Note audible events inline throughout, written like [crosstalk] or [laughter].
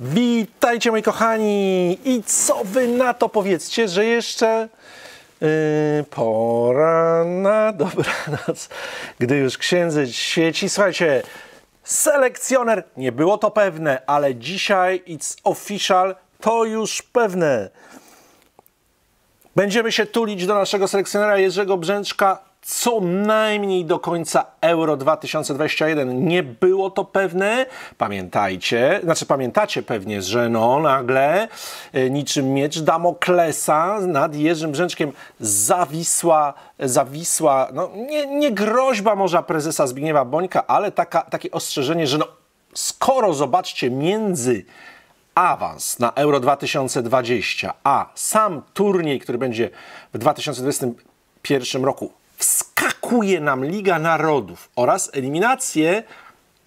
Witajcie moi kochani! I co wy na to powiedzcie, że jeszcze yy, pora na dobranoc, gdy już księdze świeci. Słuchajcie, selekcjoner, nie było to pewne, ale dzisiaj it's official, to już pewne. Będziemy się tulić do naszego selekcjonera Jerzego Brzęczka co najmniej do końca Euro 2021. Nie było to pewne. Pamiętajcie, znaczy pamiętacie pewnie, że no nagle e, niczym miecz Damoklesa nad Jerzym Brzęczkiem zawisła, zawisła no, nie, nie groźba może prezesa Zbigniewa Bońka, ale taka, takie ostrzeżenie, że no skoro zobaczcie między awans na Euro 2020, a sam turniej, który będzie w 2021 roku wskakuje nam Liga Narodów oraz eliminacje,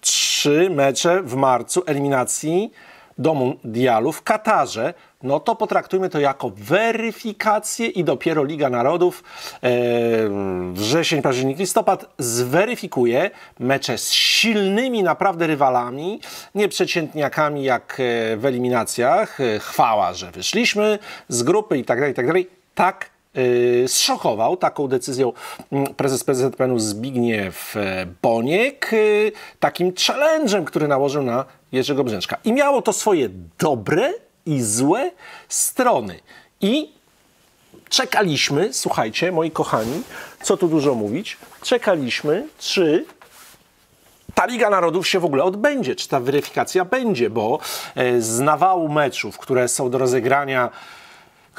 trzy mecze w marcu eliminacji do Mundialu w Katarze, no to potraktujmy to jako weryfikację i dopiero Liga Narodów e, wrzesień, październik, listopad zweryfikuje mecze z silnymi naprawdę rywalami, nieprzeciętniakami jak e, w eliminacjach. E, chwała, że wyszliśmy z grupy i tak dalej, i tak dalej. Tak Y, zszokował taką decyzją mm, prezes PZPN-u Zbigniew e, Boniek, y, takim challenge'em, który nałożył na Jerzego Brzęczka. I miało to swoje dobre i złe strony. I czekaliśmy, słuchajcie, moi kochani, co tu dużo mówić, czekaliśmy, czy ta Liga Narodów się w ogóle odbędzie, czy ta weryfikacja będzie, bo e, z nawału meczów, które są do rozegrania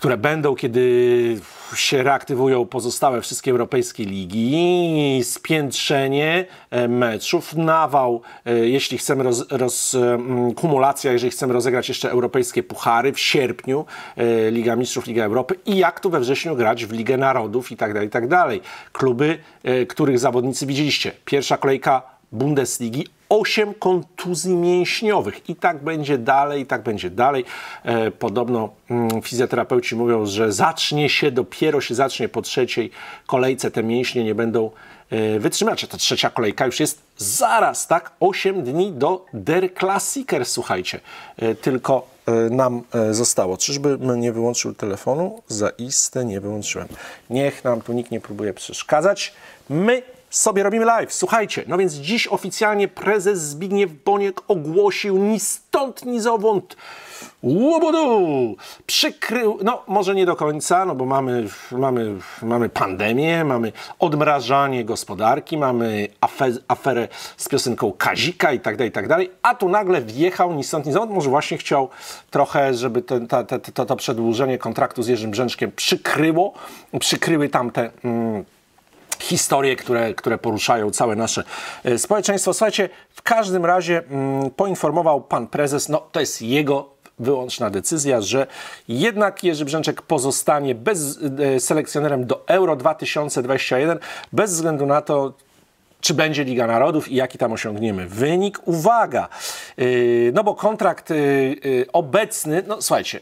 które będą, kiedy się reaktywują pozostałe wszystkie europejskie ligi, spiętrzenie e, meczów, nawał, e, jeśli chcemy, roz, roz, mm, kumulacja, jeżeli chcemy rozegrać jeszcze europejskie puchary w sierpniu, e, Liga Mistrzów, Liga Europy i jak tu we wrześniu grać w Ligę Narodów i tak dalej, i tak dalej. Kluby, których zawodnicy widzieliście. Pierwsza kolejka Bundesligi 8 kontuzji mięśniowych. I tak będzie dalej, i tak będzie dalej. E, podobno mm, fizjoterapeuci mówią, że zacznie się, dopiero się zacznie po trzeciej kolejce, te mięśnie nie będą e, wytrzymać. Ta trzecia kolejka już jest zaraz, tak? 8 dni do Der Klassiker, słuchajcie. E, tylko e, nam e, zostało. Czyżbym nie wyłączył telefonu? Zaiste nie wyłączyłem. Niech nam tu nikt nie próbuje przeszkadzać. My sobie robimy live. Słuchajcie, no więc dziś oficjalnie prezes Zbigniew Boniek ogłosił ni stąd, ni zowąd łobodu! Przykrył, no może nie do końca, no bo mamy, mamy, mamy pandemię, mamy odmrażanie gospodarki, mamy afer, aferę z piosenką Kazika i tak dalej, i tak dalej, a tu nagle wjechał ni stąd, ni zowąd, może właśnie chciał trochę, żeby ten, ta, ta, ta, to przedłużenie kontraktu z Jerzym Brzęczkiem przykryło, przykryły tamte... Mm, historie, które, które poruszają całe nasze e, społeczeństwo. Słuchajcie, w każdym razie mm, poinformował pan prezes, no to jest jego wyłączna decyzja, że jednak Jerzy Brzęczek pozostanie bez, e, selekcjonerem do Euro 2021, bez względu na to, czy będzie Liga Narodów i jaki tam osiągniemy wynik. Uwaga, e, no bo kontrakt obecny, no słuchajcie,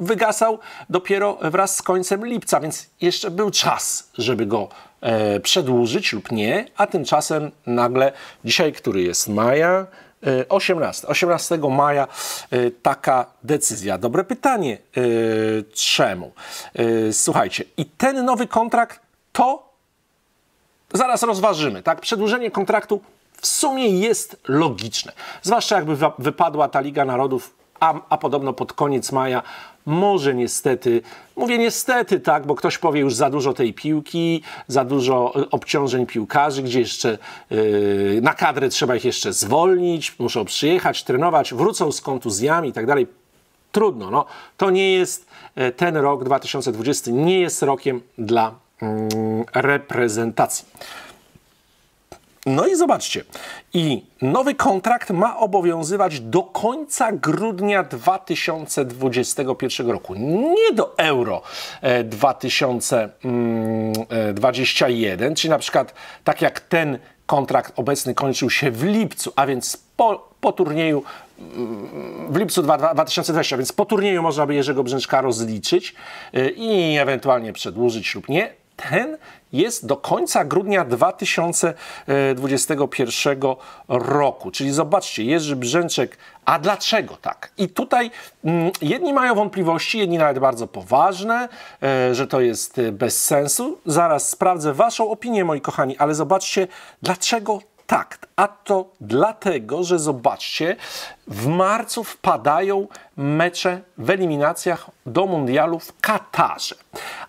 wygasał dopiero wraz z końcem lipca, więc jeszcze był czas, żeby go E, przedłużyć lub nie, a tymczasem nagle dzisiaj, który jest maja, 18. E, 18 maja e, taka decyzja. Dobre pytanie, czemu? Słuchajcie, i ten nowy kontrakt to zaraz rozważymy, tak? Przedłużenie kontraktu w sumie jest logiczne. Zwłaszcza jakby wypadła ta Liga Narodów a, a podobno pod koniec maja może niestety, mówię niestety, tak, bo ktoś powie już za dużo tej piłki, za dużo e, obciążeń piłkarzy, gdzie jeszcze yy, na kadrę trzeba ich jeszcze zwolnić, muszą przyjechać, trenować, wrócą z kontuzjami i tak dalej. Trudno, no. To nie jest, e, ten rok 2020 nie jest rokiem dla yy, reprezentacji. No i zobaczcie. I nowy kontrakt ma obowiązywać do końca grudnia 2021 roku. Nie do euro 2021, e, mm, e, czyli na przykład tak jak ten kontrakt obecny kończył się w lipcu, a więc po, po turnieju mm, w lipcu 2020, więc po turnieju można by Jerzego Brzęczka rozliczyć e, i ewentualnie przedłużyć lub nie ten jest do końca grudnia 2021 roku. Czyli zobaczcie, Jerzy Brzęczek, a dlaczego tak? I tutaj mm, jedni mają wątpliwości, jedni nawet bardzo poważne, e, że to jest e, bez sensu. Zaraz sprawdzę Waszą opinię, moi kochani, ale zobaczcie, dlaczego tak. A to dlatego, że zobaczcie, w marcu wpadają mecze w eliminacjach do mundialu w Katarze.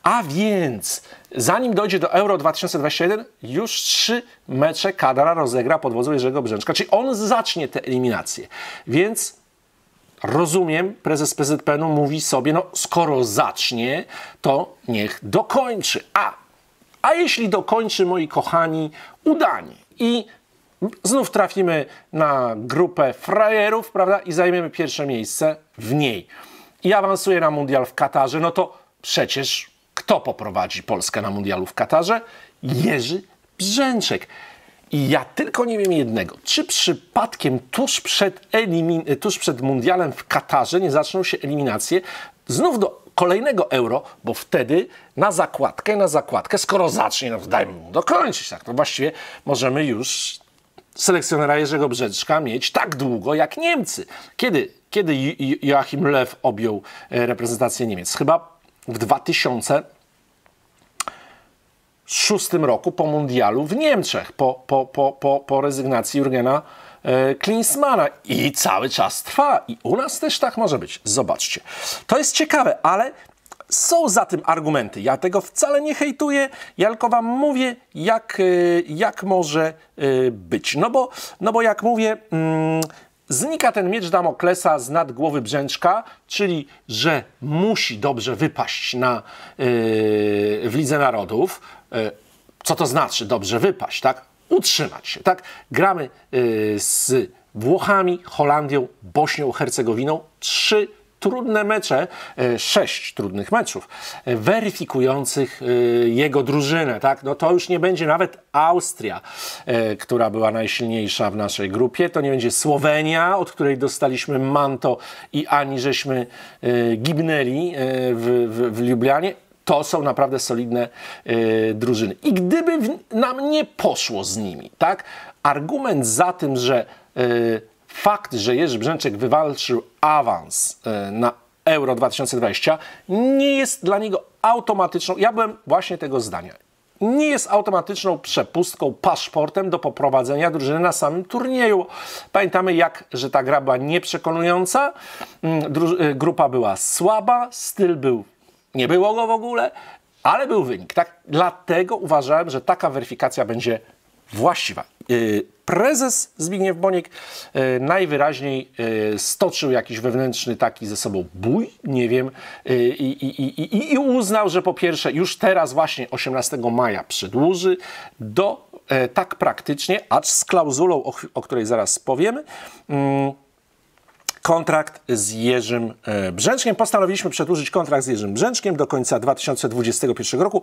A więc Zanim dojdzie do Euro 2021, już trzy mecze Kadara rozegra pod wodzą Jerzego Brzęczka, czyli on zacznie te eliminacje. Więc rozumiem, prezes PZPN-u mówi sobie, no skoro zacznie, to niech dokończy. A, a jeśli dokończy, moi kochani, udanie i znów trafimy na grupę frajerów, prawda, i zajmiemy pierwsze miejsce w niej i awansuje na mundial w Katarze, no to przecież kto poprowadzi Polskę na mundialu w Katarze? Jerzy Brzęczek. I ja tylko nie wiem jednego, czy przypadkiem tuż przed, tuż przed mundialem w Katarze nie zaczną się eliminacje znów do kolejnego euro, bo wtedy na zakładkę, na zakładkę, skoro zacznie, no dajmy mu dokończyć, tak, to no właściwie możemy już selekcjonera Jerzego Brzeczka mieć tak długo jak Niemcy. Kiedy, kiedy Joachim Lew objął e, reprezentację Niemiec? Chyba w 2006 roku po mundialu w Niemczech, po, po, po, po, po rezygnacji Jurgena e, Klinsmana i cały czas trwa. I u nas też tak może być. Zobaczcie. To jest ciekawe, ale są za tym argumenty. Ja tego wcale nie hejtuję, ja tylko wam mówię, jak, e, jak może e, być. No bo, no bo jak mówię, mm, znika ten miecz Damoklesa z nad głowy Brzęczka, czyli że musi dobrze wypaść na, yy, w Lidze Narodów. Yy, co to znaczy dobrze wypaść, tak? Utrzymać się, tak? Gramy yy, z Włochami, Holandią, Bośnią, Hercegowiną. Trzy trudne mecze, e, sześć trudnych meczów, e, weryfikujących e, jego drużynę. Tak? No to już nie będzie nawet Austria, która była najsilniejsza w naszej grupie, to nie będzie Słowenia, od której dostaliśmy manto i ani żeśmy gibnęli w, w, w Lublianie to są naprawdę solidne drużyny. I gdyby nam nie poszło z nimi, tak? Argument za tym, że fakt, że Jerzy Brzęczek wywalczył awans e, na Euro 2020 nie jest dla niego automatyczną, ja byłem właśnie tego zdania, nie jest automatyczną przepustką, paszportem do poprowadzenia drużyny na samym turnieju. Pamiętamy jak, że ta gra była nieprzekonująca, mm, e, grupa była słaba, styl był, nie było go w ogóle, ale był wynik. Tak? Dlatego uważałem, że taka weryfikacja będzie właściwa. Y, prezes Zbigniew Bonik y, najwyraźniej y, stoczył jakiś wewnętrzny taki ze sobą bój, nie wiem, i, i, i, i uznał, że po pierwsze już teraz właśnie 18 maja przedłuży do e, tak praktycznie, acz z klauzulą, o, o której zaraz powiemy, mm, kontrakt z Jerzym e, Brzęczkiem. Postanowiliśmy przedłużyć kontrakt z Jerzym Brzęczkiem do końca 2021 roku.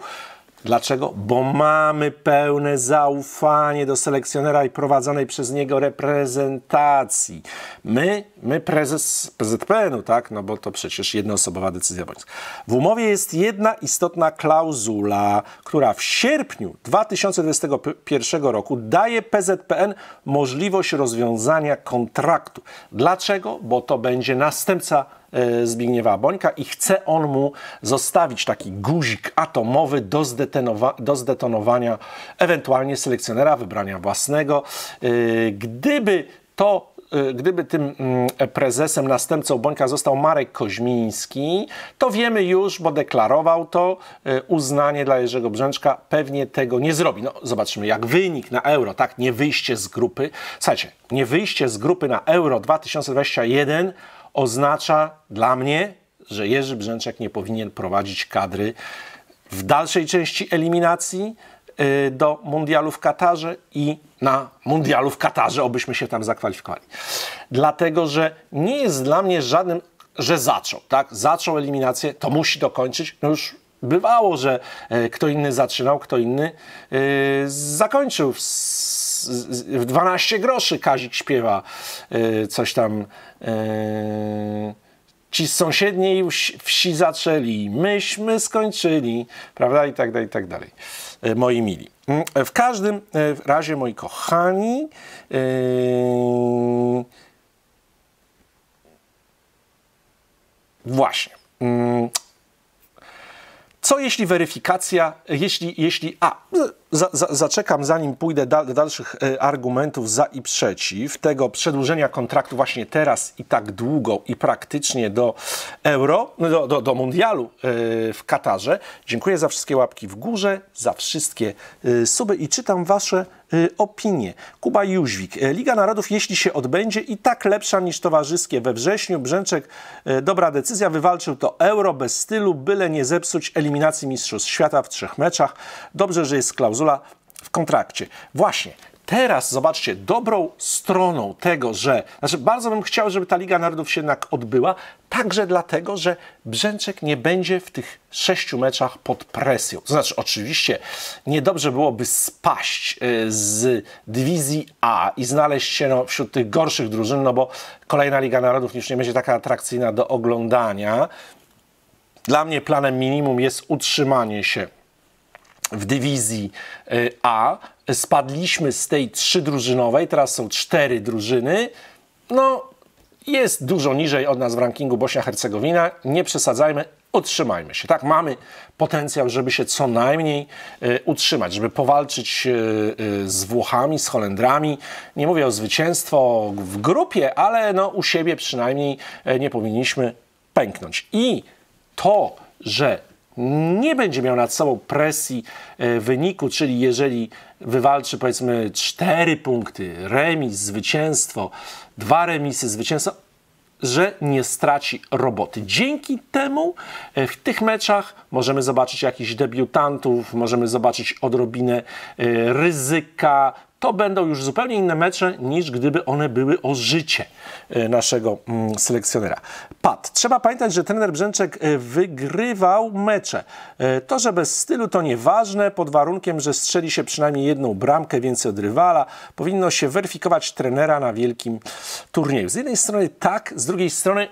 Dlaczego? Bo mamy pełne zaufanie do selekcjonera i prowadzonej przez niego reprezentacji. My, my prezes PZPN-u, tak? No bo to przecież jednoosobowa decyzja bońska. W umowie jest jedna istotna klauzula, która w sierpniu 2021 roku daje PZPN możliwość rozwiązania kontraktu. Dlaczego? Bo to będzie następca E, Zbigniewa Bońka i chce on mu zostawić taki guzik atomowy do, do zdetonowania ewentualnie selekcjonera wybrania własnego. E, gdyby to e, gdyby tym mm, prezesem, następcą Bońka został Marek Koźmiński, to wiemy już, bo deklarował to, uznanie dla Jerzego Brzęczka pewnie tego nie zrobi. No zobaczymy, jak wynik na euro, tak, nie wyjście z grupy. Słuchajcie, nie wyjście z grupy na euro 2021 oznacza dla mnie, że Jerzy Brzęczek nie powinien prowadzić kadry w dalszej części eliminacji y, do mundialu w Katarze i na mundialu w Katarze, obyśmy się tam zakwalifikowali. Dlatego, że nie jest dla mnie żadnym, że zaczął, tak? Zaczął eliminację, to musi dokończyć. No już bywało, że e, kto inny zaczynał, kto inny e, zakończył w 12 groszy Kazik śpiewa e, coś tam. E, ci z sąsiedniej wsi zaczęli, myśmy skończyli, prawda? I tak dalej, i tak dalej. E, moi mili. Mm, w każdym razie, moi kochani, yy... właśnie. Yy, co jeśli weryfikacja, jeśli, jeśli a, za, za, zaczekam zanim pójdę do dalszych e, argumentów za i przeciw tego przedłużenia kontraktu właśnie teraz i tak długo i praktycznie do euro, no, do, do, do mundialu e, w Katarze. Dziękuję za wszystkie łapki w górze, za wszystkie e, suby i czytam wasze Y, opinie. Kuba Jóźwik. Y, Liga Narodów, jeśli się odbędzie, i tak lepsza niż towarzyskie we wrześniu. Brzęczek, y, dobra decyzja, wywalczył to euro bez stylu, byle nie zepsuć eliminacji Mistrzostw Świata w trzech meczach. Dobrze, że jest klauzula w kontrakcie. Właśnie, Teraz zobaczcie, dobrą stroną tego, że. Znaczy, bardzo bym chciał, żeby ta Liga Narodów się jednak odbyła, także dlatego, że Brzęczek nie będzie w tych sześciu meczach pod presją. znaczy, oczywiście, niedobrze byłoby spaść y, z dywizji A i znaleźć się no, wśród tych gorszych drużyn, no bo kolejna Liga Narodów już nie będzie taka atrakcyjna do oglądania. Dla mnie planem minimum jest utrzymanie się w dywizji y, A, spadliśmy z tej trzydrużynowej, teraz są cztery drużyny. No, jest dużo niżej od nas w rankingu Bośnia-Hercegowina. Nie przesadzajmy, utrzymajmy się. Tak, mamy potencjał, żeby się co najmniej y, utrzymać, żeby powalczyć y, y, z Włochami, z Holendrami. Nie mówię o zwycięstwo w grupie, ale no, u siebie przynajmniej nie powinniśmy pęknąć. I to, że nie będzie miał nad sobą presji e, wyniku, czyli jeżeli wywalczy powiedzmy 4 punkty, remis, zwycięstwo, dwa remisy, zwycięstwo, że nie straci roboty. Dzięki temu e, w tych meczach możemy zobaczyć jakichś debiutantów, możemy zobaczyć odrobinę e, ryzyka, to będą już zupełnie inne mecze niż gdyby one były o życie e, naszego mm, selekcjonera. Pat, trzeba pamiętać, że trener Brzęczek e, wygrywał mecze. E, to, że bez stylu to nieważne, pod warunkiem, że strzeli się przynajmniej jedną bramkę więcej od rywala, powinno się weryfikować trenera na wielkim turnieju. Z jednej strony tak, z drugiej strony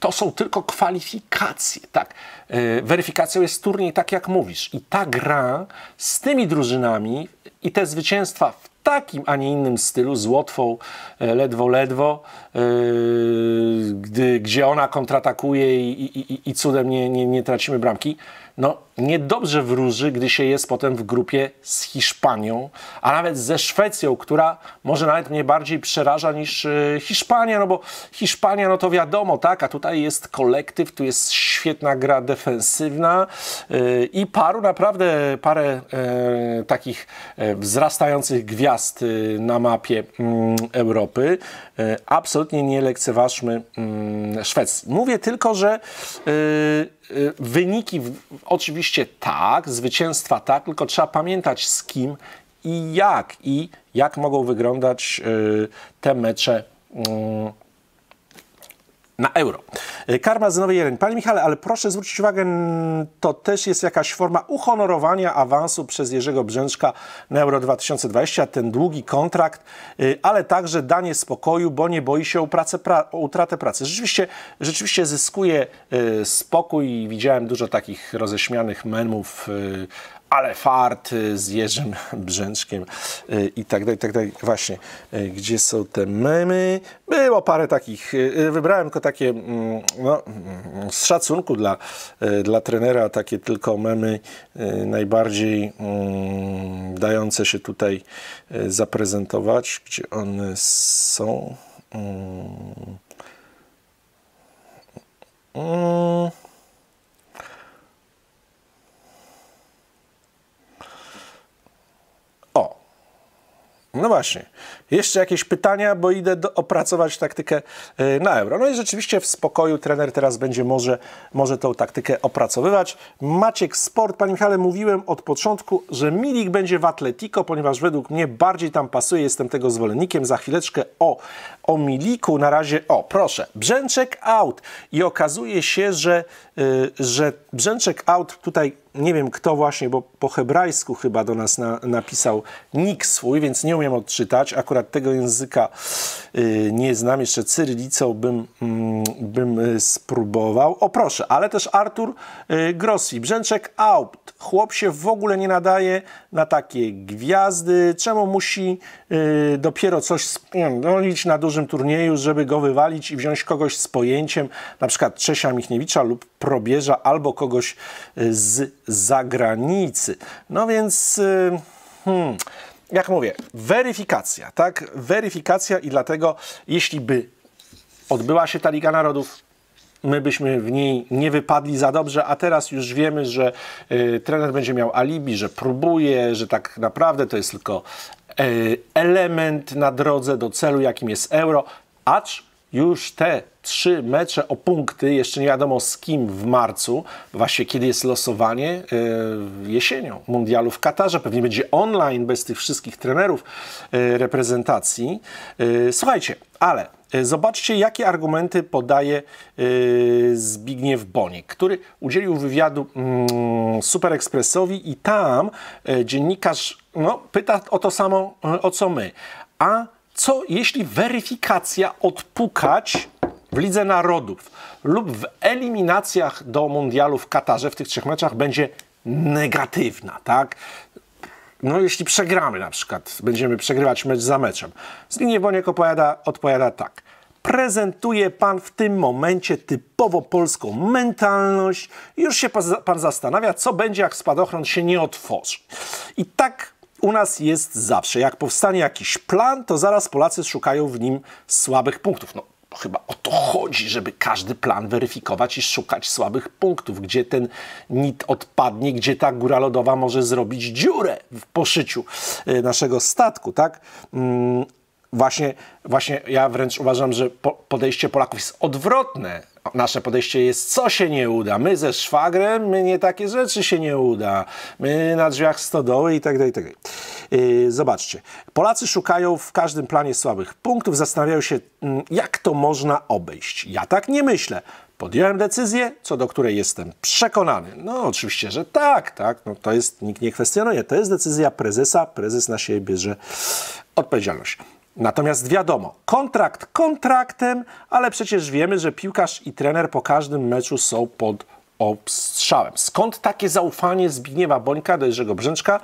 to są tylko kwalifikacje, tak. Weryfikacją jest turniej, tak jak mówisz. I ta gra z tymi drużynami i te zwycięstwa w takim, a nie innym stylu, z Łotwą e, ledwo, ledwo, yy, gdy, gdzie ona kontratakuje i, i, i, cudem nie, nie, nie tracimy bramki, no niedobrze wróży, gdy się jest potem w grupie z Hiszpanią, a nawet ze Szwecją, która może nawet mnie bardziej przeraża niż e, Hiszpania, no bo Hiszpania, no to wiadomo, tak, a tutaj jest kolektyw, tu jest świetna gra defensywna e, i paru naprawdę, parę e, takich wzrastających gwiazd na mapie mm, Europy. Absolutnie nie lekceważmy mm, Szwecji. Mówię tylko, że wyniki oczywiście oczywiście tak, zwycięstwa tak, tylko trzeba pamiętać z kim i jak i jak mogą wyglądać y, te mecze mm, na euro. E, karma z Nowej Jeleń. Panie Michale, ale proszę zwrócić uwagę, to też jest jakaś forma uhonorowania awansu przez Jerzego Brzęczka na Euro 2020, ten długi kontrakt, e, ale także danie spokoju, bo nie boi się o, utratę pracy. Rzeczywiście, rzeczywiście zyskuje e, spokój i widziałem dużo takich roześmianych memów ale fart y, z Jerzym [laughs] Brzęczkiem y, i tak dalej, i tak dalej. Właśnie, y, gdzie są te memy? Było parę takich. Wybrałem tylko takie, mm, no, mm, z szacunku dla, dla trenera, takie tylko memy najbardziej mm, dające się tutaj zaprezentować. Gdzie one są? Mm. No właśnie. Jeszcze jakieś pytania, bo idę do, opracować taktykę yy, na euro. No i rzeczywiście w spokoju trener teraz będzie może, może tą taktykę opracowywać. Maciek Sport, Panie Michale, mówiłem od początku, że Milik będzie w Atletico, ponieważ według mnie bardziej tam pasuje, jestem tego zwolennikiem. Za chwileczkę o o Miliku na razie, o proszę, Brzęczek out i okazuje się, że, y, że Brzęczek out tutaj nie wiem kto właśnie, bo po hebrajsku chyba do nas na, napisał nick swój, więc nie umiem odczytać. Akurat tego języka y, nie znam, jeszcze cyrylicą bym, mm, bym y, spróbował. O proszę, ale też Artur Grossi, Brzęczek out. Chłop się w ogóle nie nadaje na takie gwiazdy. Czemu musi dopiero coś spędzić no, na dużo dużym turnieju, żeby go wywalić i wziąć kogoś z pojęciem, na przykład Czesia Michniewicza lub Probierza, albo kogoś y, z zagranicy. No więc... Y, hmm, jak mówię, weryfikacja, tak? Weryfikacja i dlatego, jeśli by odbyła się ta Liga Narodów, my byśmy w niej nie wypadli za dobrze, a teraz już wiemy, że y, trener będzie miał alibi, że próbuje, że tak naprawdę to jest tylko y, element na drodze do celu, jakim jest euro, acz już te trzy mecze o punkty, jeszcze nie wiadomo z kim w marcu, właśnie kiedy jest losowanie e, jesienią mundialu w Katarze, pewnie będzie online bez tych wszystkich trenerów e, reprezentacji. E, słuchajcie, ale Zobaczcie, jakie argumenty podaje yy, Zbigniew Boniek, który udzielił wywiadu mm, Super Superekspresowi i tam dziennikarz no, pyta o to samo, o co my. A co jeśli weryfikacja odpukać w Lidze Narodów lub w eliminacjach do mundialu w Katarze w tych trzech meczach będzie negatywna, tak? No jeśli przegramy na przykład, będziemy przegrywać mecz za meczem. Zbigniew Boniek opowiada, odpowiada tak. Prezentuje pan w tym momencie typowo polską mentalność. Już się pan zastanawia, co będzie, jak spadochron się nie otworzy. I tak u nas jest zawsze. Jak powstanie jakiś plan, to zaraz Polacy szukają w nim słabych punktów. No, chyba o to chodzi, żeby każdy plan weryfikować i szukać słabych punktów, gdzie ten nit odpadnie, gdzie ta góra lodowa może zrobić dziurę w poszyciu y, naszego statku, tak? Mm, właśnie, właśnie ja wręcz uważam, że podejście Polaków jest odwrotne nasze podejście jest, co się nie uda. My ze szwagrem, my nie takie rzeczy się nie uda. My na drzwiach stodoły i tak dalej, tak dalej. Yy, zobaczcie. Polacy szukają w każdym planie słabych punktów, zastanawiają się, mm, jak to można obejść. Ja tak nie myślę. Podjąłem decyzję, co do której jestem przekonany. No, oczywiście, że tak, tak. No, to jest, nikt nie kwestionuje. To jest decyzja prezesa. Prezes na siebie bierze odpowiedzialność. Natomiast wiadomo, kontrakt kontraktem, ale przecież wiemy, że piłkarz i trener po każdym meczu są pod obstrzałem. Skąd takie zaufanie Zbigniewa Bońka do Jerzego Brzęczka?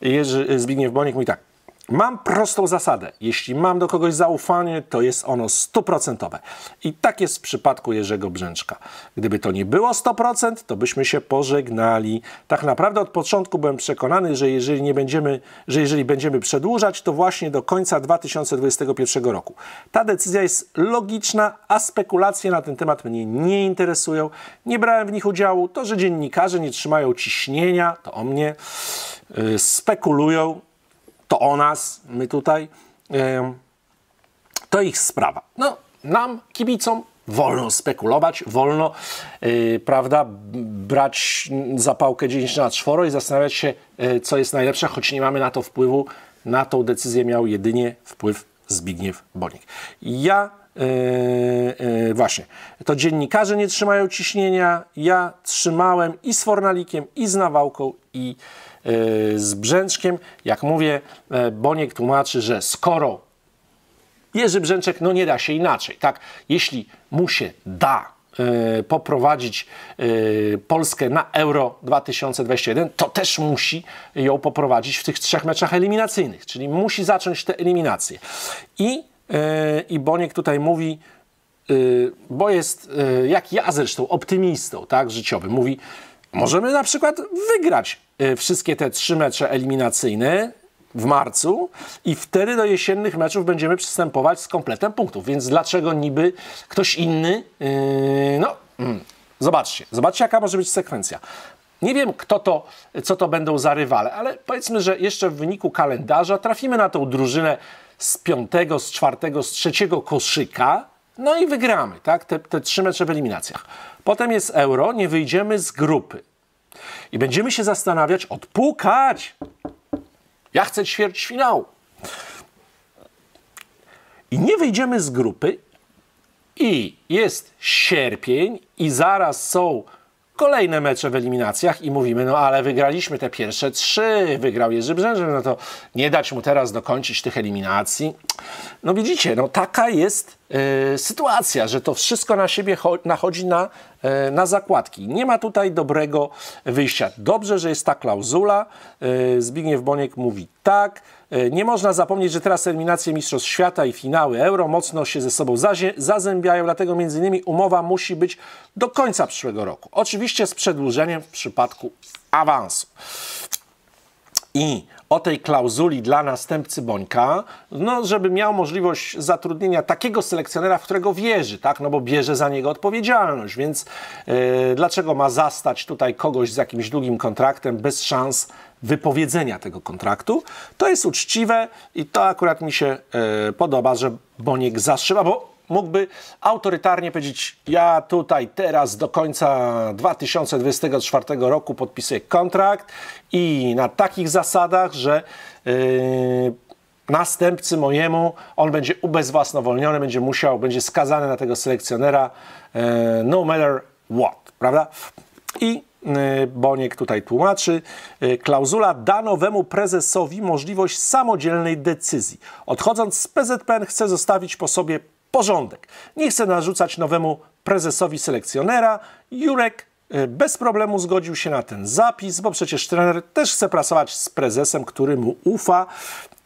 Jerzy, Zbigniew Bonik mówi tak, Mam prostą zasadę. Jeśli mam do kogoś zaufanie, to jest ono stuprocentowe. I tak jest w przypadku Jerzego Brzęczka. Gdyby to nie było 100%, to byśmy się pożegnali. Tak naprawdę od początku byłem przekonany, że jeżeli, nie będziemy, że jeżeli będziemy przedłużać, to właśnie do końca 2021 roku. Ta decyzja jest logiczna, a spekulacje na ten temat mnie nie interesują. Nie brałem w nich udziału. To, że dziennikarze nie trzymają ciśnienia, to o mnie y, spekulują to o nas, my tutaj, to ich sprawa. No, nam, kibicom, wolno spekulować, wolno, y, prawda, brać zapałkę 10 na czworo i zastanawiać się, y, co jest najlepsze, choć nie mamy na to wpływu. Na tą decyzję miał jedynie wpływ Zbigniew Bonik. Ja yy, właśnie, to dziennikarze nie trzymają ciśnienia, ja trzymałem i z Fornalikiem, i z Nawałką, i E, z Brzęczkiem. Jak mówię, e, Boniek tłumaczy, że skoro Jerzy Brzęczek, no nie da się inaczej, tak? Jeśli mu się da e, poprowadzić Polskę na Euro 2021, to też musi ją poprowadzić w tych trzech meczach eliminacyjnych, czyli musi zacząć te eliminacje. I, i Boniek tutaj mówi, bo jest, jak ja zresztą, optymistą tak, życiowym. Mówi, możemy na przykład wygrać y, wszystkie te trzy mecze eliminacyjne w marcu i wtedy do jesiennych meczów będziemy przystępować z kompletem punktów. Więc dlaczego niby ktoś inny? Yy, no, mm, zobaczcie, zobaczcie jaka może być sekwencja. Nie wiem, kto to, co to będą za rywale, ale powiedzmy, że jeszcze w wyniku kalendarza trafimy na tą drużynę z piątego, z czwartego, z trzeciego koszyka, no i wygramy, tak? Te, te trzy mecze w eliminacjach. Potem jest euro, nie wyjdziemy z grupy. I będziemy się zastanawiać, odpukać. Ja chcę ćwierćfinału. I nie wyjdziemy z grupy. I jest sierpień i zaraz są kolejne mecze w eliminacjach i mówimy, no ale wygraliśmy te pierwsze trzy, wygrał Jerzy Brzężyn, no to nie dać mu teraz dokończyć tych eliminacji. No widzicie, no taka jest Y, sytuacja, że to wszystko na siebie nachodzi na, y, na zakładki. Nie ma tutaj dobrego wyjścia. Dobrze, że jest ta klauzula. Y, Zbigniew Boniek mówi tak. Nie można zapomnieć, że teraz eliminacje Mistrzostw Świata i finały Euro mocno się ze sobą zazębiają, dlatego między innymi umowa musi być do końca przyszłego roku. Oczywiście z przedłużeniem w przypadku awansu i o tej klauzuli dla następcy Bońka, no, żeby miał możliwość zatrudnienia takiego selekcjonera, w którego wierzy, tak? no bo bierze za niego odpowiedzialność, więc yy, dlaczego ma zastać tutaj kogoś z jakimś długim kontraktem bez szans wypowiedzenia tego kontraktu? To jest uczciwe i to akurat mi się yy, podoba, że Boniek zastrzyma, bo mógłby autorytarnie powiedzieć: Ja tutaj teraz do końca 2024 roku podpisuję kontrakt i na takich zasadach, że yy, następcy mojemu on będzie ubezwłasnowolniony, będzie musiał, będzie skazany na tego selekcjonera yy, no matter what, prawda? I yy, Boniek tutaj tłumaczy, yy, klauzula da nowemu prezesowi możliwość samodzielnej decyzji. Odchodząc z PZPN chce zostawić po sobie porządek. Nie chcę narzucać nowemu prezesowi selekcjonera. Jurek y, bez problemu zgodził się na ten zapis, bo przecież trener też chce pracować z prezesem, który mu ufa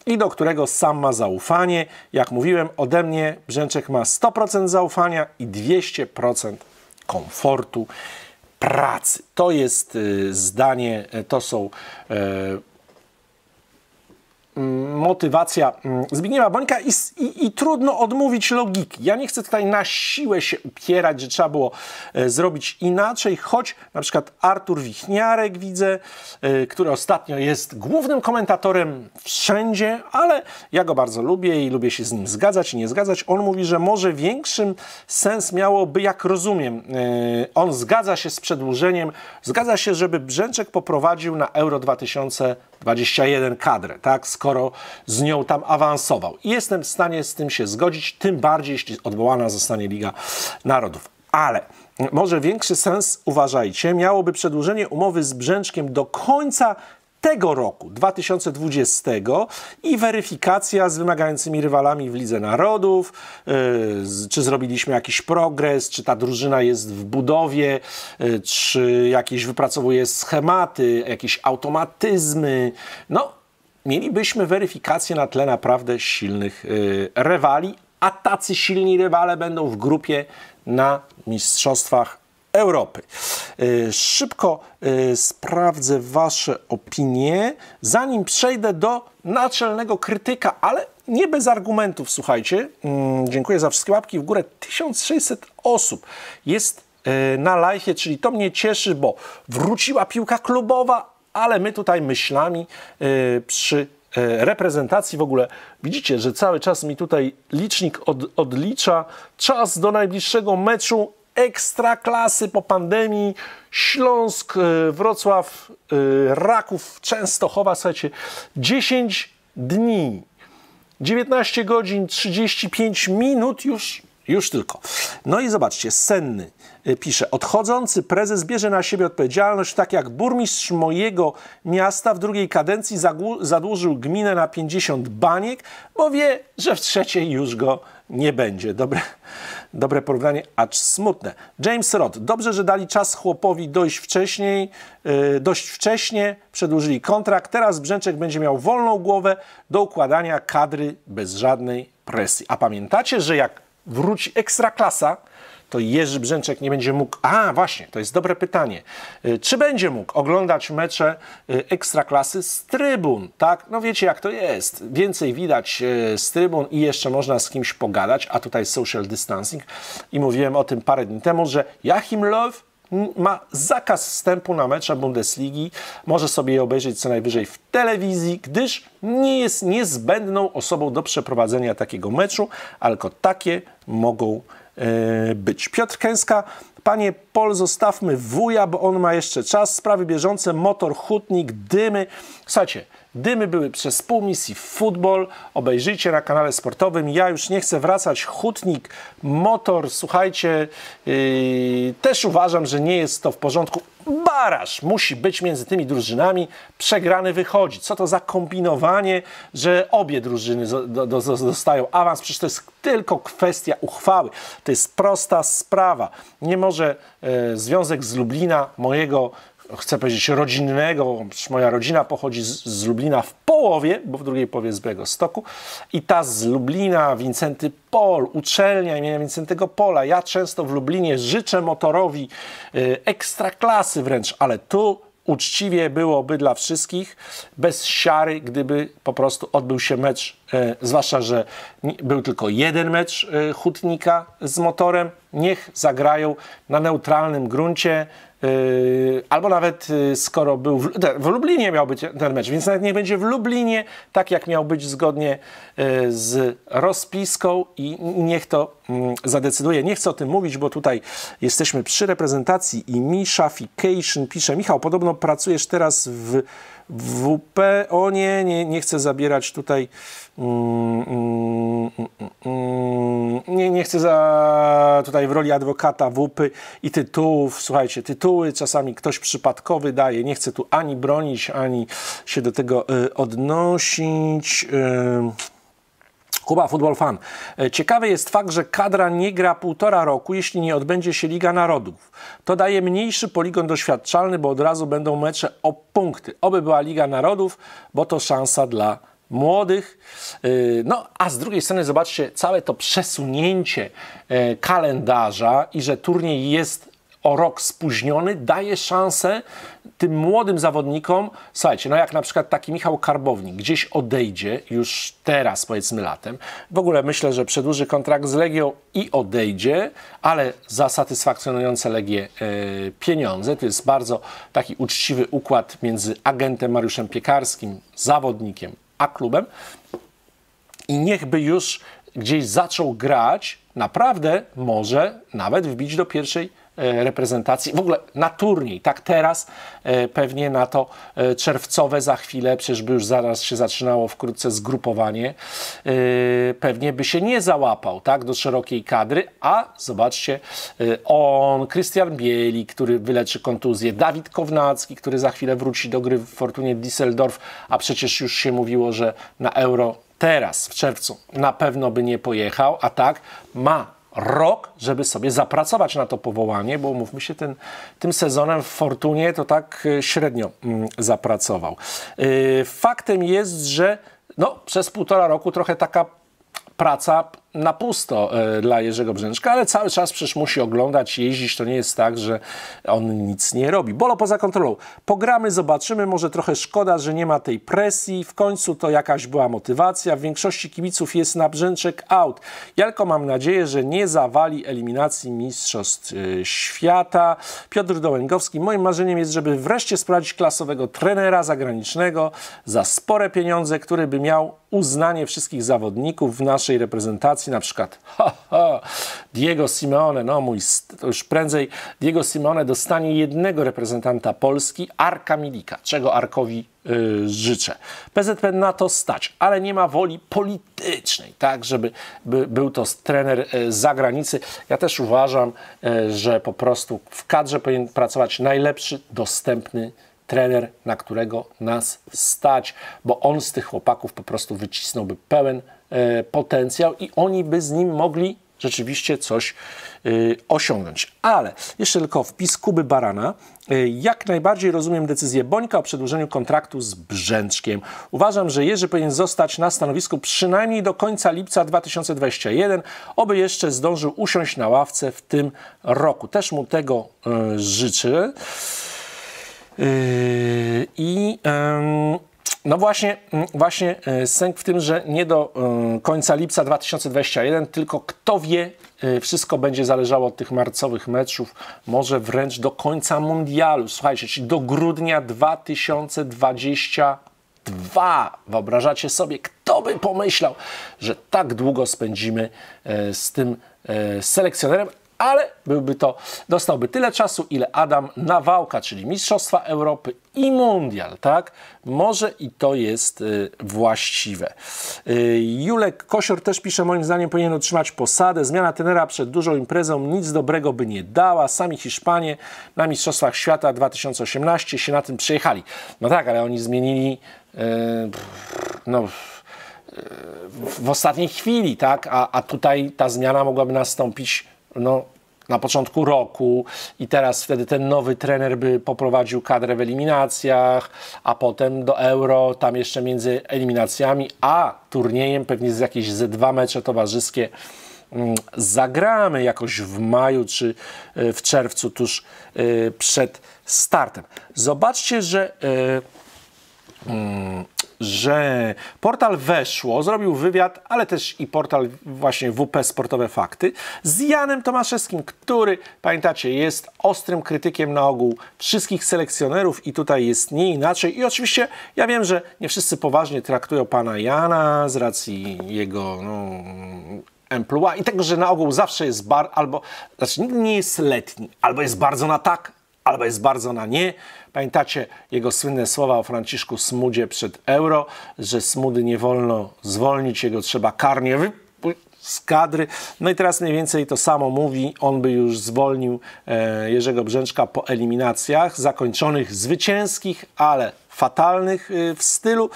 i do którego sam ma zaufanie. Jak mówiłem, ode mnie Brzęczek ma 100% zaufania i 200% komfortu pracy. To jest y, zdanie, y, to są Mm, motywacja mm, Zbigniewa Bońka i, i, i, trudno odmówić logiki. Ja nie chcę tutaj na siłę się upierać, że trzeba było e, zrobić inaczej, choć na przykład Artur Wichniarek widzę, e, który ostatnio jest głównym komentatorem wszędzie, ale ja go bardzo lubię i lubię się z nim zgadzać i nie zgadzać. On mówi, że może większym sens miałoby, jak rozumiem, e, on zgadza się z przedłużeniem, zgadza się, żeby Brzęczek poprowadził na Euro 2020 21 kadrę, tak, skoro z nią tam awansował. I jestem w stanie z tym się zgodzić, tym bardziej, jeśli odwołana zostanie Liga Narodów. Ale może większy sens, uważajcie, miałoby przedłużenie umowy z Brzęczkiem do końca tego roku, 2020 i weryfikacja z wymagającymi rywalami w Lidze Narodów, yy, czy zrobiliśmy jakiś progres, czy ta drużyna jest w budowie, yy, czy jakieś wypracowuje schematy, jakieś automatyzmy. No, mielibyśmy weryfikację na tle naprawdę silnych yy, rywali, a tacy silni rywale będą w grupie na mistrzostwach Europy. Y, szybko y, sprawdzę Wasze opinie, zanim przejdę do naczelnego krytyka, ale nie bez argumentów, słuchajcie. Mm, dziękuję za wszystkie łapki w górę. 1600 osób jest y, na lajcie, czyli to mnie cieszy, bo wróciła piłka klubowa, ale my tutaj myślami przy reprezentacji w ogóle. Widzicie, że cały czas mi tutaj licznik od, odlicza czas do najbliższego meczu ekstra klasy po pandemii. Śląsk, y, Wrocław, y, Raków, Częstochowa, słuchajcie, 10 dni, 19 godzin, 35 minut już już tylko. No i zobaczcie, Senny y, pisze, odchodzący prezes bierze na siebie odpowiedzialność, tak jak burmistrz mojego miasta w drugiej kadencji zadłużył gminę na 50 baniek, bo wie, że w trzeciej już go nie będzie. Dobre, dobre porównanie, acz smutne. James Roth, dobrze, że dali czas chłopowi dojść wcześniej, yy, dość wcześnie, przedłużyli kontrakt, teraz Brzęczek będzie miał wolną głowę do układania kadry bez żadnej presji. A pamiętacie, że jak wróci ekstraklasa, to Jerzy Brzęczek nie będzie mógł. A właśnie, to jest dobre pytanie. Y, czy będzie mógł oglądać mecze y, ekstraklasy z trybun? Tak, no wiecie jak to jest. Więcej widać y, z trybun i jeszcze można z kimś pogadać, a tutaj social distancing. I mówiłem o tym parę dni temu, że Jachim Love ma zakaz wstępu na mecze Bundesligi. Może sobie je obejrzeć co najwyżej w telewizji, gdyż nie jest niezbędną osobą do przeprowadzenia takiego meczu, albo takie mogą e, być. Piotr Kęska Panie Pol, zostawmy wuja, bo on ma jeszcze czas. Sprawy bieżące, motor, hutnik, dymy. Słuchajcie, Dymy były przez pół misji futbol. Obejrzyjcie na kanale sportowym. Ja już nie chcę wracać. Hutnik, motor, słuchajcie, yy, też uważam, że nie jest to w porządku. Baraż musi być między tymi drużynami. Przegrany wychodzi. Co to za kombinowanie, że obie drużyny dostają awans? Przecież to jest tylko kwestia uchwały. To jest prosta sprawa. Nie może e, Związek z Lublina, mojego chcę powiedzieć, rodzinnego, moja rodzina pochodzi z, z Lublina w połowie, bo w drugiej połowie z Stoku. i ta z Lublina, Wincenty Pol, uczelnia imienia Wincentego Pola. Ja często w Lublinie życzę motorowi y, ekstra klasy wręcz, ale tu uczciwie byłoby dla wszystkich, bez siary, gdyby po prostu odbył się mecz, e, zwłaszcza, że był tylko jeden mecz e, Hutnika z motorem. Niech zagrają na neutralnym gruncie, Yy, albo nawet y, skoro był w, w, Lublinie miał być ten mecz, więc nawet nie będzie w Lublinie, tak jak miał być zgodnie y, z rozpiską i niech to mm, zadecyduje. Nie chcę o tym mówić, bo tutaj jesteśmy przy reprezentacji i Mishafication pisze, Michał, podobno pracujesz teraz w WP, o nie, nie, nie chcę zabierać tutaj, mm mm, mm, mm, mm, nie, nie chcę za, tutaj w roli adwokata WP i tytułów, słuchajcie, tytułów tytuły, czasami ktoś przypadkowy daje. Nie chcę tu ani bronić, ani się do tego e, odnosić. E, Kuba Football Fan. E, ciekawy jest fakt, że kadra nie gra półtora roku, jeśli nie odbędzie się Liga Narodów. To daje mniejszy poligon doświadczalny, bo od razu będą mecze o punkty. Oby była Liga Narodów, bo to szansa dla młodych. No, a z drugiej strony zobaczcie całe to przesunięcie kalendarza i że turniej jest o rok spóźniony daje szansę tym młodym zawodnikom, słuchajcie, no jak na przykład taki Michał Karbownik gdzieś odejdzie już teraz, powiedzmy latem, w ogóle myślę, że przedłuży kontrakt z Legią i odejdzie, ale za satysfakcjonujące Legię e, pieniądze. To jest bardzo taki uczciwy układ między agentem Mariuszem Piekarskim, zawodnikiem, a klubem. I niechby już gdzieś zaczął grać, naprawdę może nawet wbić do pierwszej E, reprezentacji, w ogóle na turniej, tak teraz e, pewnie na to e, czerwcowe za chwilę, przecież by już zaraz się zaczynało wkrótce zgrupowanie, pewnie by się nie załapał tak, do szerokiej kadry, a zobaczcie, on, Krystian Bieli, który wyleczy kontuzję, Dawid Kownacki, który za chwilę wróci do gry w Fortunie Düsseldorf, a przecież już się mówiło, że na Euro teraz, w czerwcu, na pewno by nie pojechał, a tak ma rok, żeby sobie zapracować na to powołanie, bo mówmy się, ten, tym sezonem w Fortunie to tak y, średnio mm, zapracował. Y, faktem jest, że no, przez półtora roku trochę taka praca na pusto e, dla Jerzego Brzęczka, ale cały czas przecież musi oglądać, jeździć. To nie jest tak, że on nic nie robi. Bolo poza kontrolą. Pogramy, zobaczymy. Może trochę szkoda, że nie ma tej presji. W końcu to jakaś była motywacja. W większości kibiców jest na Brzęczek out. Jalko mam nadzieję, że nie zawali eliminacji Mistrzostw e, Świata. Piotr Dołęgowski. Moim marzeniem jest, żeby wreszcie sprawdzić klasowego trenera zagranicznego za spore pieniądze, który by miał uznanie wszystkich zawodników w naszej reprezentacji sytuacji na przykład [laughs] ha, ha, Diego Simeone, no mój, to już prędzej Diego Simeone dostanie jednego reprezentanta Polski, Arka Milika, czego Arkowi yy, życzę. PZP na to stać, ale nie ma woli politycznej, tak, żeby by, był to trener z y, zagranicy. Ja też uważam, yy, że po prostu w kadrze powinien pracować najlepszy dostępny trener, na którego nas stać, bo on z tych chłopaków po prostu wycisnąłby pełen E, potencjał i oni by z nim mogli rzeczywiście coś e, osiągnąć. Ale jeszcze tylko wpis Kuby Barana. E, jak najbardziej rozumiem decyzję Bońka o przedłużeniu kontraktu z Brzęczkiem. Uważam, że Jerzy powinien zostać na stanowisku przynajmniej do końca lipca 2021, oby jeszcze zdążył usiąść na ławce w tym roku. Też mu tego y, życzę. I no właśnie, mm, właśnie e, sęk w tym, że nie do e, końca lipca 2021, tylko kto wie, e, wszystko będzie zależało od tych marcowych meczów, może wręcz do końca mundialu. Słuchajcie, czyli do grudnia 2022. Wyobrażacie sobie, kto by pomyślał, że tak długo spędzimy z tym selekcjonerem, ale byłby to, dostałby tyle czasu, ile Adam Nawałka, czyli Mistrzostwa Europy i Mundial, tak? Może i to jest y, właściwe. Y, Julek Kosior też pisze, moim zdaniem powinien otrzymać posadę. Zmiana tenera przed dużą imprezą nic dobrego by nie dała. Sami Hiszpanie na Mistrzostwach Świata 2018 się na tym przejechali. No tak, ale oni zmienili y, no y, w ostatniej chwili, tak? A, a tutaj ta zmiana mogłaby nastąpić no, na początku roku i teraz wtedy ten nowy trener by poprowadził kadrę w eliminacjach, a potem do Euro, tam jeszcze między eliminacjami a turniejem pewnie z jakieś ze dwa mecze towarzyskie mm, zagramy jakoś w maju czy e, w czerwcu tuż e, przed startem. Zobaczcie, że e, Mm, że portal Weszło zrobił wywiad, ale też i portal właśnie WP Sportowe Fakty z Janem Tomaszewskim, który pamiętacie jest ostrym krytykiem na ogół wszystkich selekcjonerów i tutaj jest nie inaczej i oczywiście ja wiem, że nie wszyscy poważnie traktują pana Jana z racji jego no, i tego, że na ogół zawsze jest bar albo, znaczy nigdy nie jest letni, albo jest bardzo na tak, albo jest bardzo na nie, Pamiętacie jego słynne słowa o Franciszku Smudzie przed euro, że Smudy nie wolno zwolnić, jego trzeba karnie z kadry. No i teraz mniej więcej to samo mówi. On by już zwolnił e, Jerzego Brzęczka po eliminacjach zakończonych zwycięskich, ale fatalnych y, w stylu.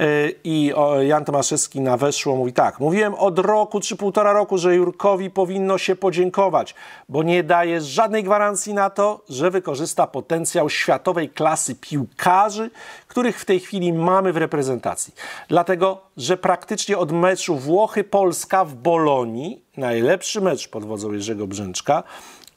Y, I Jan Tomaszewski na weszło mówi tak. Mówiłem od roku czy półtora roku, że Jurkowi powinno się podziękować, bo nie daje żadnej gwarancji na to, że wykorzysta potencjał światowej klasy piłkarzy, których w tej chwili mamy w reprezentacji. Dlatego, że praktycznie od meczu Włochy-Polska w Bolonii, najlepszy mecz pod wodzą Jerzego Brzęczka,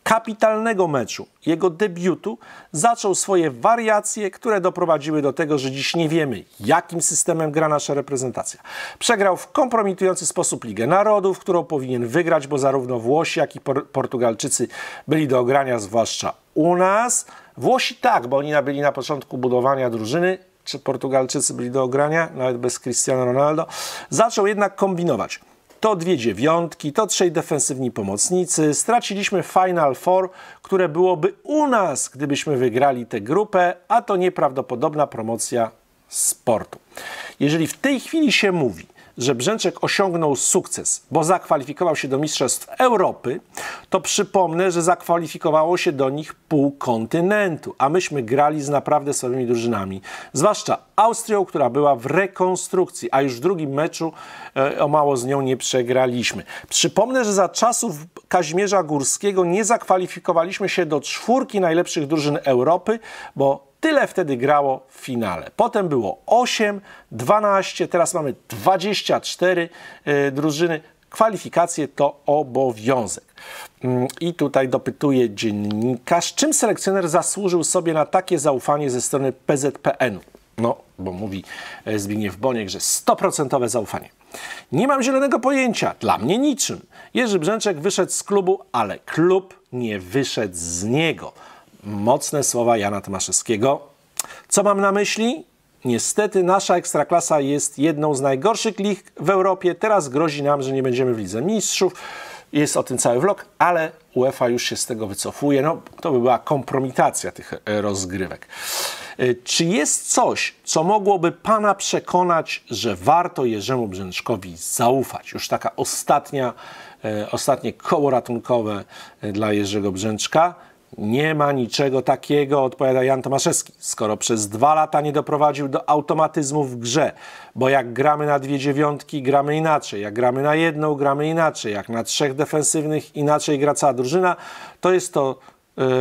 kapitalnego meczu, jego debiutu, zaczął swoje wariacje, które doprowadziły do tego, że dziś nie wiemy, jakim systemem gra nasza reprezentacja. Przegrał w kompromitujący sposób Ligę Narodów, którą powinien wygrać, bo zarówno Włosi, jak i Portugalczycy byli do ogrania, zwłaszcza u nas. Włosi tak, bo oni nabyli na początku budowania drużyny, czy Portugalczycy byli do ogrania, nawet bez Cristiano Ronaldo. Zaczął jednak kombinować to dwie dziewiątki, to trzej defensywni pomocnicy. Straciliśmy Final Four, które byłoby u nas, gdybyśmy wygrali tę grupę, a to nieprawdopodobna promocja sportu. Jeżeli w tej chwili się mówi, że Brzęczek osiągnął sukces, bo zakwalifikował się do Mistrzostw Europy, to przypomnę, że zakwalifikowało się do nich pół kontynentu, a myśmy grali z naprawdę słabymi drużynami, zwłaszcza Austrią, która była w rekonstrukcji, a już w drugim meczu e, o mało z nią nie przegraliśmy. Przypomnę, że za czasów Kazimierza Górskiego nie zakwalifikowaliśmy się do czwórki najlepszych drużyn Europy, bo Tyle wtedy grało w finale. Potem było 8, 12, teraz mamy 24 e, drużyny. Kwalifikacje to obowiązek. Mm, I tutaj dopytuje dziennikarz, czym selekcjoner zasłużył sobie na takie zaufanie ze strony PZPN-u? No, bo mówi e, Zbigniew Boniek, że 100% zaufanie. Nie mam zielonego pojęcia, dla mnie niczym. Jerzy Brzęczek wyszedł z klubu, ale klub nie wyszedł z niego. Mocne słowa Jana Tomaszewskiego. Co mam na myśli? Niestety nasza ekstraklasa jest jedną z najgorszych lig w Europie. Teraz grozi nam, że nie będziemy w Lidze Mistrzów. Jest o tym cały vlog, ale UEFA już się z tego wycofuje. No, to by była kompromitacja tych e, rozgrywek. E, czy jest coś, co mogłoby Pana przekonać, że warto Jerzemu Brzęczkowi zaufać? Już taka ostatnia, e, ostatnie koło ratunkowe dla Jerzego Brzęczka. Nie ma niczego takiego, odpowiada Jan Tomaszewski, skoro przez dwa lata nie doprowadził do automatyzmu w grze, bo jak gramy na dwie dziewiątki, gramy inaczej, jak gramy na jedną, gramy inaczej, jak na trzech defensywnych, inaczej gra cała drużyna, to jest to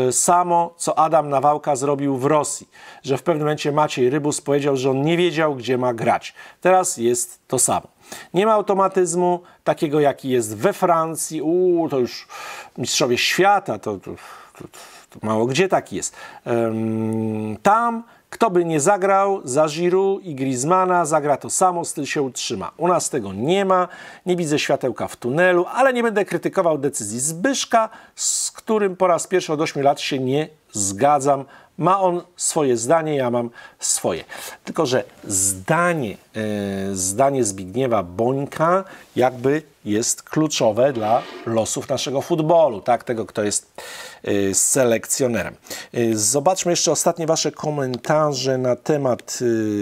e, samo, co Adam Nawałka zrobił w Rosji, że w pewnym momencie Maciej Rybus powiedział, że on nie wiedział, gdzie ma grać. Teraz jest to samo. Nie ma automatyzmu takiego, jaki jest we Francji, uuu, to już mistrzowie świata, to, to mało gdzie tak jest. Tam, kto by nie zagrał za Giroud i Griezmana, zagra to samo, styl się utrzyma. U nas tego nie ma, nie widzę światełka w tunelu, ale nie będę krytykował decyzji Zbyszka, z którym po raz pierwszy od 8 lat się nie zgadzam. Ma on swoje zdanie, ja mam swoje. Tylko, że zdanie, e, zdanie Zbigniewa Bońka jakby jest kluczowe dla losów naszego futbolu, tak? tego, kto jest e, selekcjonerem. E, zobaczmy jeszcze ostatnie Wasze komentarze na temat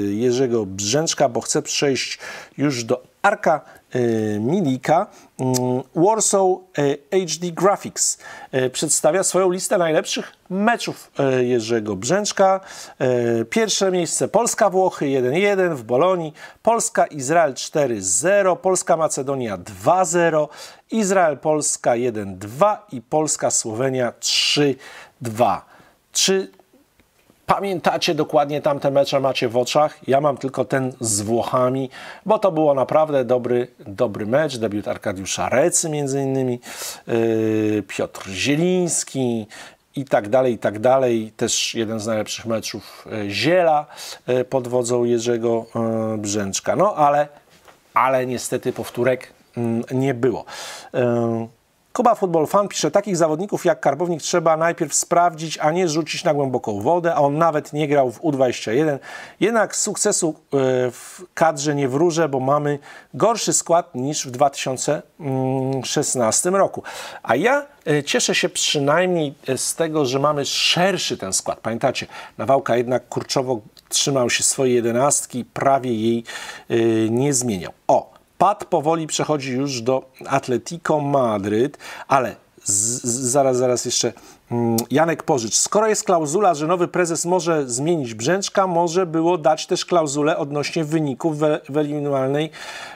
Jerzego Brzęczka, bo chcę przejść już do Arka E, Milika, mm, Warsaw e, HD Graphics e, przedstawia swoją listę najlepszych meczów Jerzego Brzęczka. Pierwsze miejsce Polska-Włochy 1-1 w Bolonii, Polska-Izrael 4-0, Polska-Macedonia 2-0, Izrael-Polska 1-2 i Polska-Słowenia 3-2. Czy Pamiętacie dokładnie tamte mecze, macie w oczach. Ja mam tylko ten z Włochami, bo to było naprawdę dobry, dobry mecz. Debiut Arkadiusza Recy między innymi, yy, Piotr Zieliński i tak dalej, i tak dalej. Też jeden z najlepszych meczów yy, Ziela yy, pod wodzą Jerzego yy, Brzęczka. No ale, ale niestety powtórek mm, nie było. Yy, Kuba Football Fan pisze, takich zawodników jak Karbownik trzeba najpierw sprawdzić, a nie rzucić na głęboką wodę, a on nawet nie grał w U21. Jednak sukcesu e, w kadrze nie wróżę, bo mamy gorszy skład niż w 2016 mm, roku. A ja e, cieszę się przynajmniej e, z tego, że mamy szerszy ten skład. Pamiętacie, Nawałka jednak kurczowo trzymał się swojej jedenastki, prawie jej nie zmieniał. O, Pat powoli przechodzi już do Atletico Madryt, ale z, zaraz, zaraz jeszcze mm, Janek Pożycz. Skoro jest klauzula, że nowy prezes może zmienić Brzęczka, może było dać też klauzulę odnośnie wyników w ewentualnej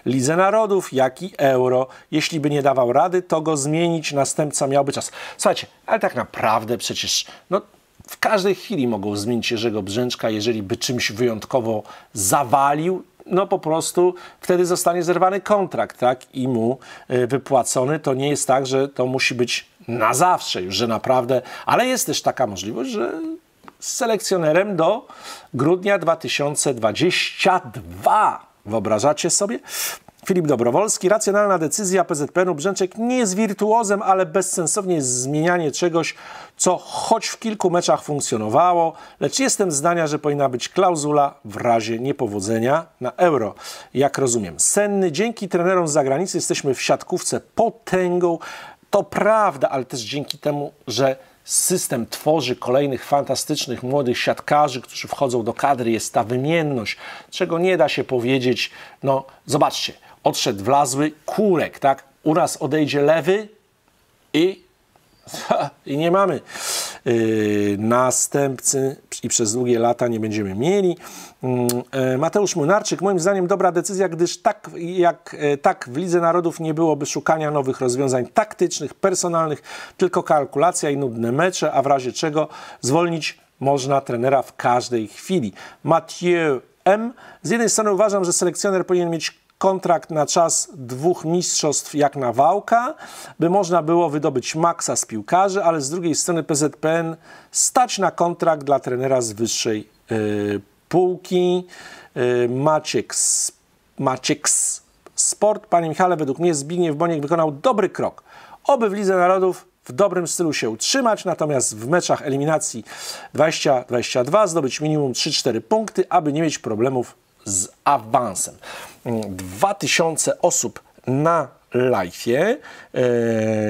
Lidze Narodów, jak i Euro. Jeśli by nie dawał rady, to go zmienić, następca miałby czas. Słuchajcie, ale tak naprawdę przecież, no, w każdej chwili mogą zmienić Jerzego Brzęczka, jeżeli by czymś wyjątkowo zawalił no po prostu wtedy zostanie zerwany kontrakt, tak, i mu y, wypłacony. To nie jest tak, że to musi być na zawsze już, że naprawdę, ale jest też taka możliwość, że z selekcjonerem do grudnia 2022. Wyobrażacie sobie? Filip Dobrowolski, racjonalna decyzja PZPN-u Brzęczek nie jest wirtuozem, ale bezsensownie jest zmienianie czegoś, co choć w kilku meczach funkcjonowało, lecz jestem zdania, że powinna być klauzula w razie niepowodzenia na euro. Jak rozumiem, senny, dzięki trenerom z zagranicy jesteśmy w siatkówce potęgą. To prawda, ale też dzięki temu, że system tworzy kolejnych fantastycznych młodych siatkarzy, którzy wchodzą do kadry, jest ta wymienność, czego nie da się powiedzieć. No, zobaczcie, odszedł wlazły, kurek, tak? nas odejdzie lewy i, [laughs] i nie mamy yy, następcy i przez długie lata nie będziemy mieli. Yy, Mateusz Młynarczyk, moim zdaniem dobra decyzja, gdyż tak jak yy, tak w Lidze Narodów nie byłoby szukania nowych rozwiązań taktycznych, personalnych, tylko kalkulacja i nudne mecze, a w razie czego zwolnić można trenera w każdej chwili. Mathieu M. Z jednej strony uważam, że selekcjoner powinien mieć kontrakt na czas dwóch mistrzostw jak na wałka, by można było wydobyć maksa z piłkarzy, ale z drugiej strony PZPN stać na kontrakt dla trenera z wyższej y, półki. Yy, Maciek, Maciek Sport. Panie Michale, według mnie Zbigniew Boniek wykonał dobry krok. Oby w Lidze Narodów w dobrym stylu się utrzymać, natomiast w meczach eliminacji 2022 zdobyć minimum 3-4 punkty, aby nie mieć problemów z awansem. 2000 osób na live. E,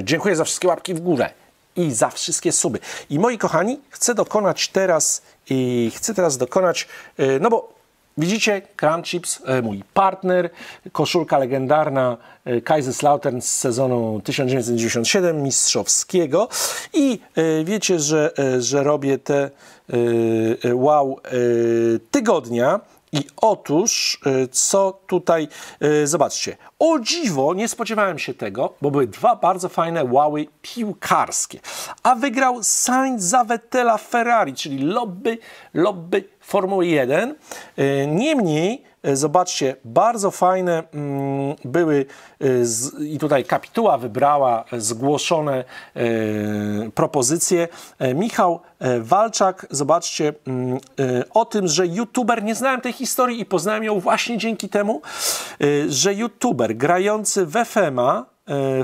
dziękuję za wszystkie łapki w górę i za wszystkie suby. I moi kochani, chcę dokonać teraz, i chcę teraz dokonać, e, no bo widzicie, Chips, e, mój partner, koszulka legendarna Kaiserslautern z sezonu 1997 mistrzowskiego i wiecie, że, że robię te wow tygodnia, i otóż, y, co tutaj, y, zobaczcie, o dziwo nie spodziewałem się tego, bo były dwa bardzo fajne łały piłkarskie. A wygrał Sainz za Ferrari, czyli lobby, lobby Formuły 1. Y, niemniej E, zobaczcie, bardzo fajne mm, były e, i tutaj kapituła wybrała zgłoszone e, propozycje. Michał Walczak, zobaczcie mm, o tym, że youtuber, nie znałem tej historii i poznałem ją właśnie dzięki temu, że youtuber grający w FMA,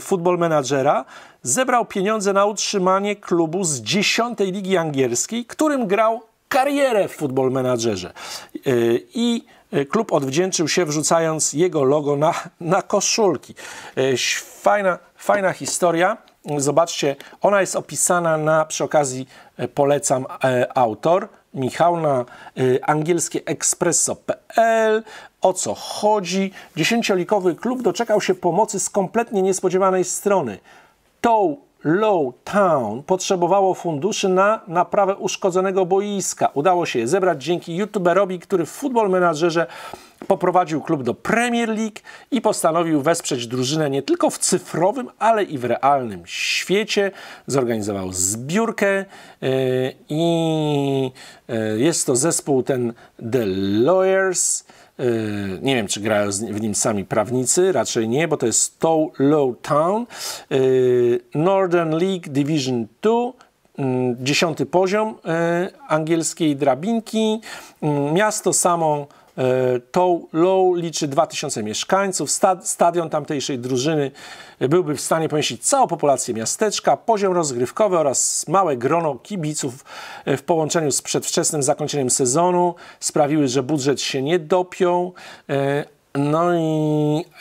futbol menadżera, zebrał pieniądze na utrzymanie klubu z dziesiątej ligi angielskiej, którym grał karierę w futbol menadżerze. I E, klub odwdzięczył się wrzucając jego logo na, na koszulki. E, fajna, fajna historia. Zobaczcie, ona jest opisana na, przy okazji e, polecam, autor Michał na angielskie expresso.pl. O co chodzi? Dziesięciolikowy klub doczekał się pomocy z kompletnie niespodziewanej strony. Tą Low Town potrzebowało funduszy na naprawę uszkodzonego boiska. Udało się je zebrać dzięki youtuberowi, który w Football Managerze poprowadził klub do Premier League i postanowił wesprzeć drużynę nie tylko w cyfrowym, ale i w realnym świecie. Zorganizował zbiórkę e, i e, jest to zespół ten The Lawyers. Y, nie wiem, czy grają w nim sami prawnicy, raczej nie, bo to jest Stow Low Town, y, Northern League Division 2, mm, dziesiąty poziom y, angielskiej drabinki, mm, miasto samo E, to Low liczy 2000 mieszkańców. Stadion tamtejszej drużyny byłby w stanie pomieścić całą populację miasteczka. Poziom rozgrywkowy oraz małe grono kibiców w połączeniu z przedwczesnym zakończeniem sezonu sprawiły, że budżet się nie dopiął. E, no i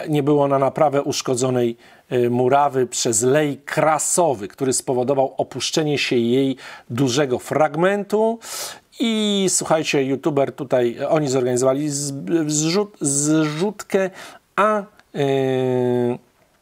nie było na naprawę uszkodzonej e, murawy przez lej krasowy, który spowodował opuszczenie się jej dużego fragmentu. I słuchajcie, youtuber tutaj, e, oni zorganizowali zrzut, zrzutkę, a yy,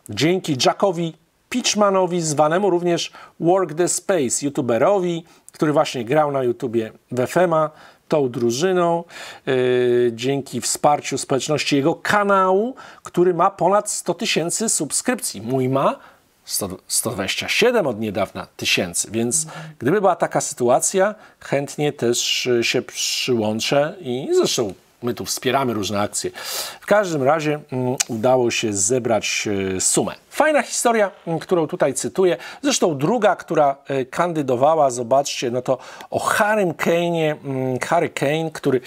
dzięki Jackowi Pitchmanowi, zwanemu również Work the Space, youtuberowi, który właśnie grał na YouTubie w FMA, tą drużyną, yy, dzięki wsparciu społeczności jego kanału, który ma ponad 100 tysięcy subskrypcji. Mój ma 100, 127 od niedawna tysięcy, więc gdyby była taka sytuacja, chętnie też e, się przyłączę i zresztą my tu wspieramy różne akcje. W każdym razie mm, udało się zebrać e, sumę. Fajna historia, mm, którą tutaj cytuję. Zresztą druga, która e, kandydowała, zobaczcie, no to o Harrym Kane'ie, mm, Harry Kane, który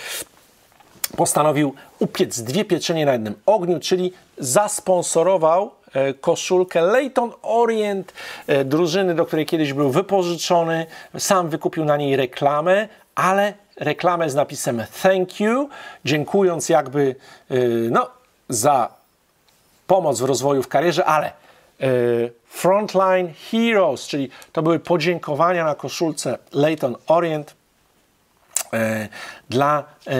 postanowił upiec dwie pieczenie na jednym ogniu, czyli zasponsorował E, koszulkę Leyton Orient, e, drużyny, do której kiedyś był wypożyczony. Sam wykupił na niej reklamę, ale reklamę z napisem thank you, dziękując jakby e, no, za pomoc w rozwoju w karierze, ale Frontline Heroes, czyli to były podziękowania na koszulce Leyton Orient E, dla, e,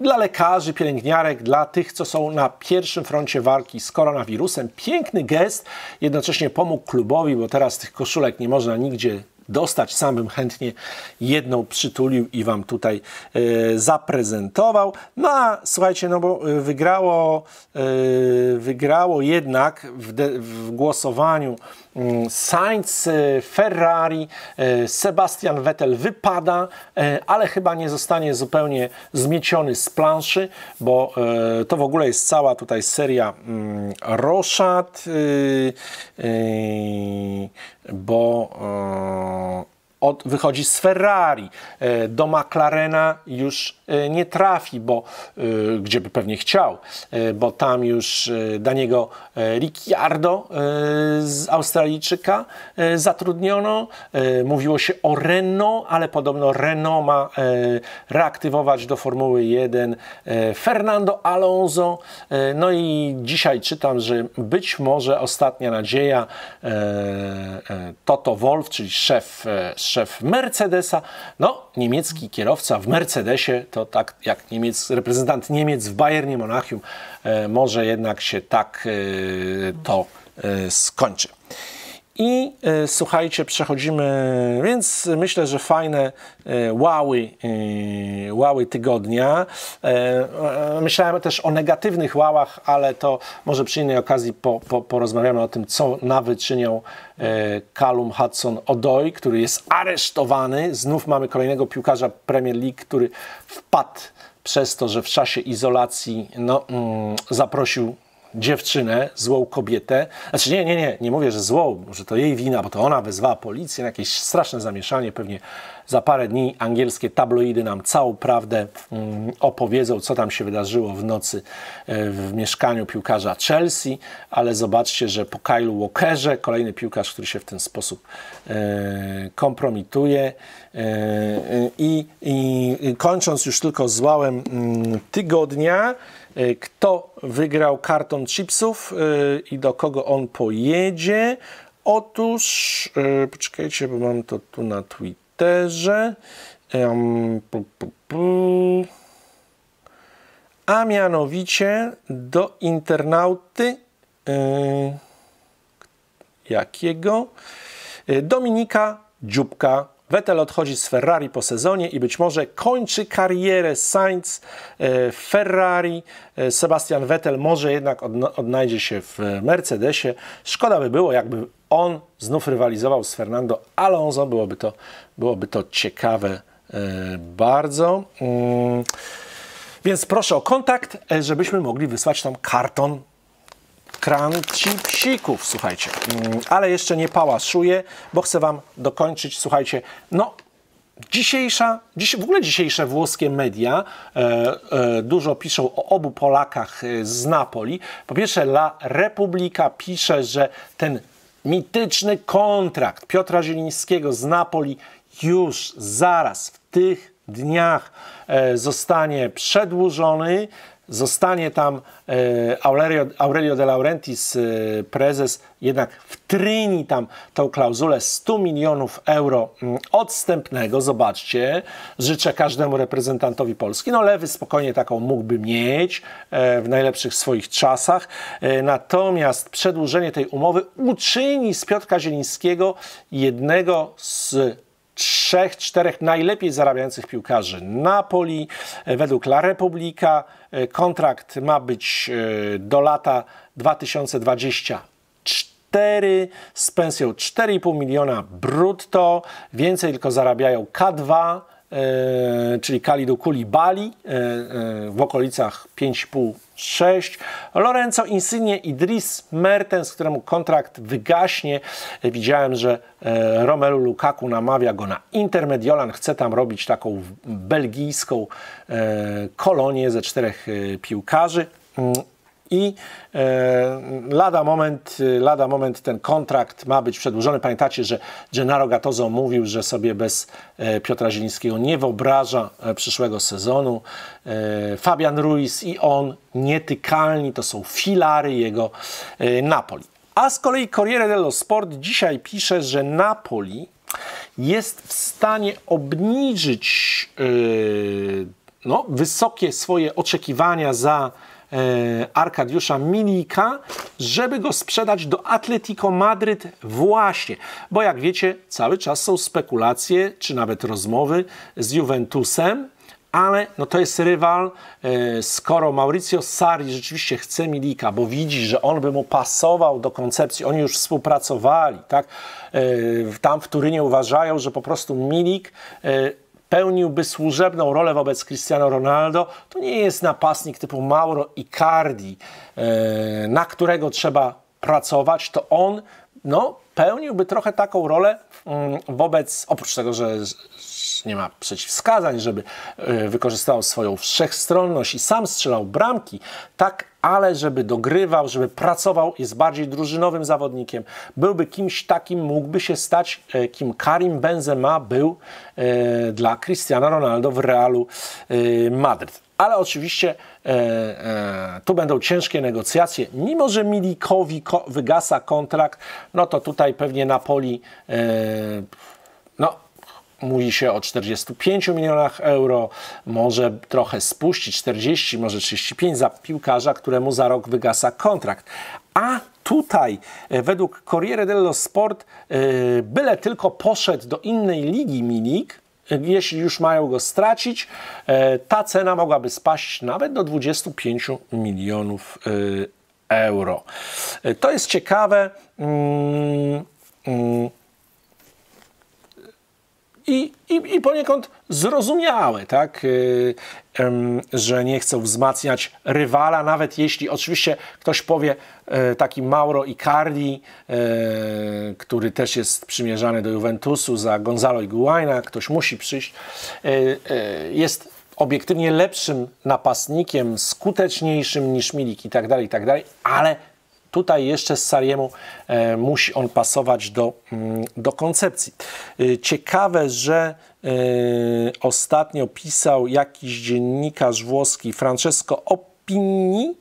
dla lekarzy, pielęgniarek, dla tych, co są na pierwszym froncie walki z koronawirusem. Piękny gest, jednocześnie pomógł klubowi, bo teraz tych koszulek nie można nigdzie dostać. Sam bym chętnie jedną przytulił i Wam tutaj e, zaprezentował. No a słuchajcie, no bo wygrało, wygrało jednak w, de, w głosowaniu Mm, Sainz, e, Ferrari, e, Sebastian Vettel wypada, e, ale chyba nie zostanie zupełnie zmieciony z planszy, bo to w ogóle jest cała tutaj seria mm, Roszad, y, y, bo od, wychodzi z Ferrari. E, do McLarena już e, nie trafi, bo e, gdzie by pewnie chciał, bo tam już Daniego Ricciardo z Australijczyka zatrudniono. Mówiło się o Renault, ale podobno Renault ma reaktywować do Formuły 1 Fernando Alonso. No i dzisiaj czytam, że być może ostatnia nadzieja Toto Wolf, czyli szef szef Mercedesa. No, niemiecki kierowca w Mercedesie to tak jak Niemiec, reprezentant Niemiec w Bayernie Monachium, e, może jednak się tak e, to e, skończy. I e, słuchajcie, przechodzimy, więc myślę, że fajne e, łały, e, tygodnia. E, e, myślałem też o negatywnych łałach, ale to może przy innej okazji po, po, porozmawiamy o tym, co nawy czynią e, Calum Hudson Odoi, który jest aresztowany. Znów mamy kolejnego piłkarza Premier League, który wpadł przez to, że w czasie izolacji no, mm, zaprosił dziewczynę, złą kobietę. Znaczy nie, nie, nie, nie mówię, że złą, że to jej wina, bo to ona wezwała policję na jakieś straszne zamieszanie. Pewnie za parę dni angielskie tabloidy nam całą prawdę mm, opowiedzą, co tam się wydarzyło w nocy e, w mieszkaniu piłkarza Chelsea, ale zobaczcie, że po Kyle Walkerze, kolejny piłkarz, który się w ten sposób e, kompromituje e, i kończąc już tylko z mm, tygodnia, Y, kto wygrał karton chipsów y, i do kogo on pojedzie. Otóż, y, poczekajcie, bo mam to tu na Twitterze. A mianowicie do internauty jakiego? Dominika Dziubka Vettel odchodzi z Ferrari po sezonie i być może kończy karierę Sainz w e, Ferrari. E, Sebastian Vettel może jednak odnajdzie się w Mercedesie. Szkoda by było, jakby on znów rywalizował z Fernando Alonso. Byłoby to, byłoby to ciekawe e, bardzo. Mm. Więc proszę o kontakt, żebyśmy mogli wysłać tam karton kranci psików, słuchajcie. Mm, ale jeszcze nie pałaszuję, bo chcę Wam dokończyć, słuchajcie, no Dzisiejsza, dziś, w ogóle dzisiejsze włoskie media e, e, dużo piszą o obu Polakach e, z Napoli. Po pierwsze, La Repubblica pisze, że ten mityczny kontrakt Piotra Zielińskiego z Napoli już zaraz w tych dniach e, zostanie przedłużony zostanie tam e, Aurelio, Aurelio De Laurentiis, e, prezes, jednak wtryni tam tą klauzulę 100 milionów euro mm, odstępnego. Zobaczcie, życzę każdemu reprezentantowi Polski. No Lewy spokojnie taką mógłby mieć e, w najlepszych swoich czasach. Natomiast przedłużenie tej umowy uczyni z Piotra Zielińskiego jednego z trzech, czterech najlepiej zarabiających piłkarzy Napoli. E, według La Repubblica e, kontrakt ma być e, do lata 2024 z pensją 4,5 miliona brutto. Więcej tylko zarabiają K2, czyli Kalidu Bali w okolicach 5,5 6. Lorenzo Insigne i Dries Mertens, któremu kontrakt wygaśnie. Widziałem, że e, Romelu Lukaku namawia go na Intermediolan, Chce tam robić taką belgijską e, kolonię ze czterech e, piłkarzy. Mm, i e, lada, moment, lada moment ten kontrakt ma być przedłużony. Pamiętacie, że Gennaro Gattuso mówił, że sobie bez e, Piotra Zielińskiego nie wyobraża e, przyszłego sezonu. E, Fabian Ruiz i on nietykalni, to są filary jego e, Napoli. A z kolei Corriere dello Sport dzisiaj pisze, że Napoli jest w stanie obniżyć e, no, wysokie swoje oczekiwania za E, Arkadiusza Milika, żeby go sprzedać do Atletico Madryt właśnie. Bo jak wiecie, cały czas są spekulacje, czy nawet rozmowy z Juventusem, ale no to jest rywal. E, skoro Maurizio Sarri rzeczywiście chce Milika, bo widzi, że on by mu pasował do koncepcji, oni już współpracowali, tak? E, tam w Turynie uważają, że po prostu Milik pełniłby służebną rolę wobec Cristiano Ronaldo, to nie jest napastnik typu Mauro Icardi, e, na którego trzeba pracować, to on no, pełniłby trochę taką rolę mm, wobec, oprócz tego, że nie ma przeciwwskazań, żeby e, wykorzystał swoją wszechstronność i sam strzelał bramki, tak ale żeby dogrywał, żeby pracował, jest bardziej drużynowym zawodnikiem, byłby kimś takim, mógłby się stać, e, kim Karim Benzema był e, dla Cristiano Ronaldo w Realu Madryt. Ale oczywiście e, e, tu będą ciężkie negocjacje. Mimo, że Milikowi ko wygasa kontrakt, no to tutaj pewnie Napoli e, mówi się o 45 milionach euro, może trochę spuścić 40, może 35 za piłkarza, któremu za rok wygasa kontrakt. A tutaj e, według Corriere dello Sport e, byle tylko poszedł do innej ligi minik, e, jeśli już mają go stracić, ta cena mogłaby spaść nawet do 25 milionów euro. To jest ciekawe. Mm, mm i, i, i poniekąd zrozumiałe, tak? Y, że nie chcą wzmacniać rywala, nawet jeśli oczywiście ktoś powie e, taki Mauro Icardi, e, który też jest przymierzany do Juventusu za Gonzalo Iguaina, ktoś musi przyjść, e, jest obiektywnie lepszym napastnikiem, skuteczniejszym niż Milik i tak dalej, i tak dalej, ale Tutaj jeszcze z Sariemu e, musi on pasować do, mm, do koncepcji. E, ciekawe, że e, ostatnio pisał jakiś dziennikarz włoski, Francesco Opini,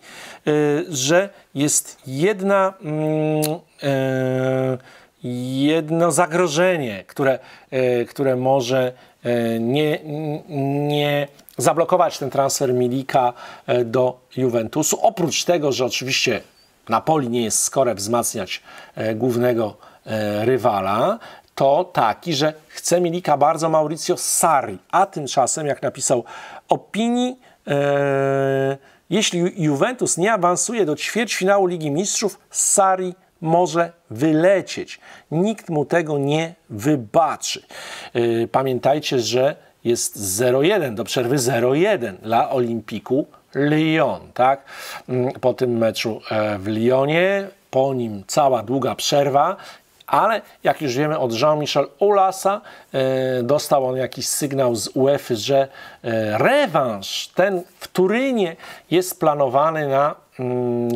że jest jedna mm, jedno zagrożenie, które, które może nie, nie zablokować ten transfer Milika do Juventusu. Oprócz tego, że oczywiście Napoli nie jest skore wzmacniać e, głównego e, rywala, to taki, że chce Milika bardzo Maurizio Sarri, a tymczasem, jak napisał opinii, e, jeśli Juventus nie awansuje do ćwierćfinału Ligi Mistrzów, Sarri może wylecieć. Nikt mu tego nie wybaczy. E, pamiętajcie, że jest 0-1, do przerwy 0-1 dla Olimpiku Lyon, tak? Mm, po tym meczu e, w Lyonie, po nim cała długa przerwa ale jak już wiemy od Jean-Michel Olasa e, dostał on jakiś sygnał z UEFA, że e, rewanż ten w Turynie jest planowany na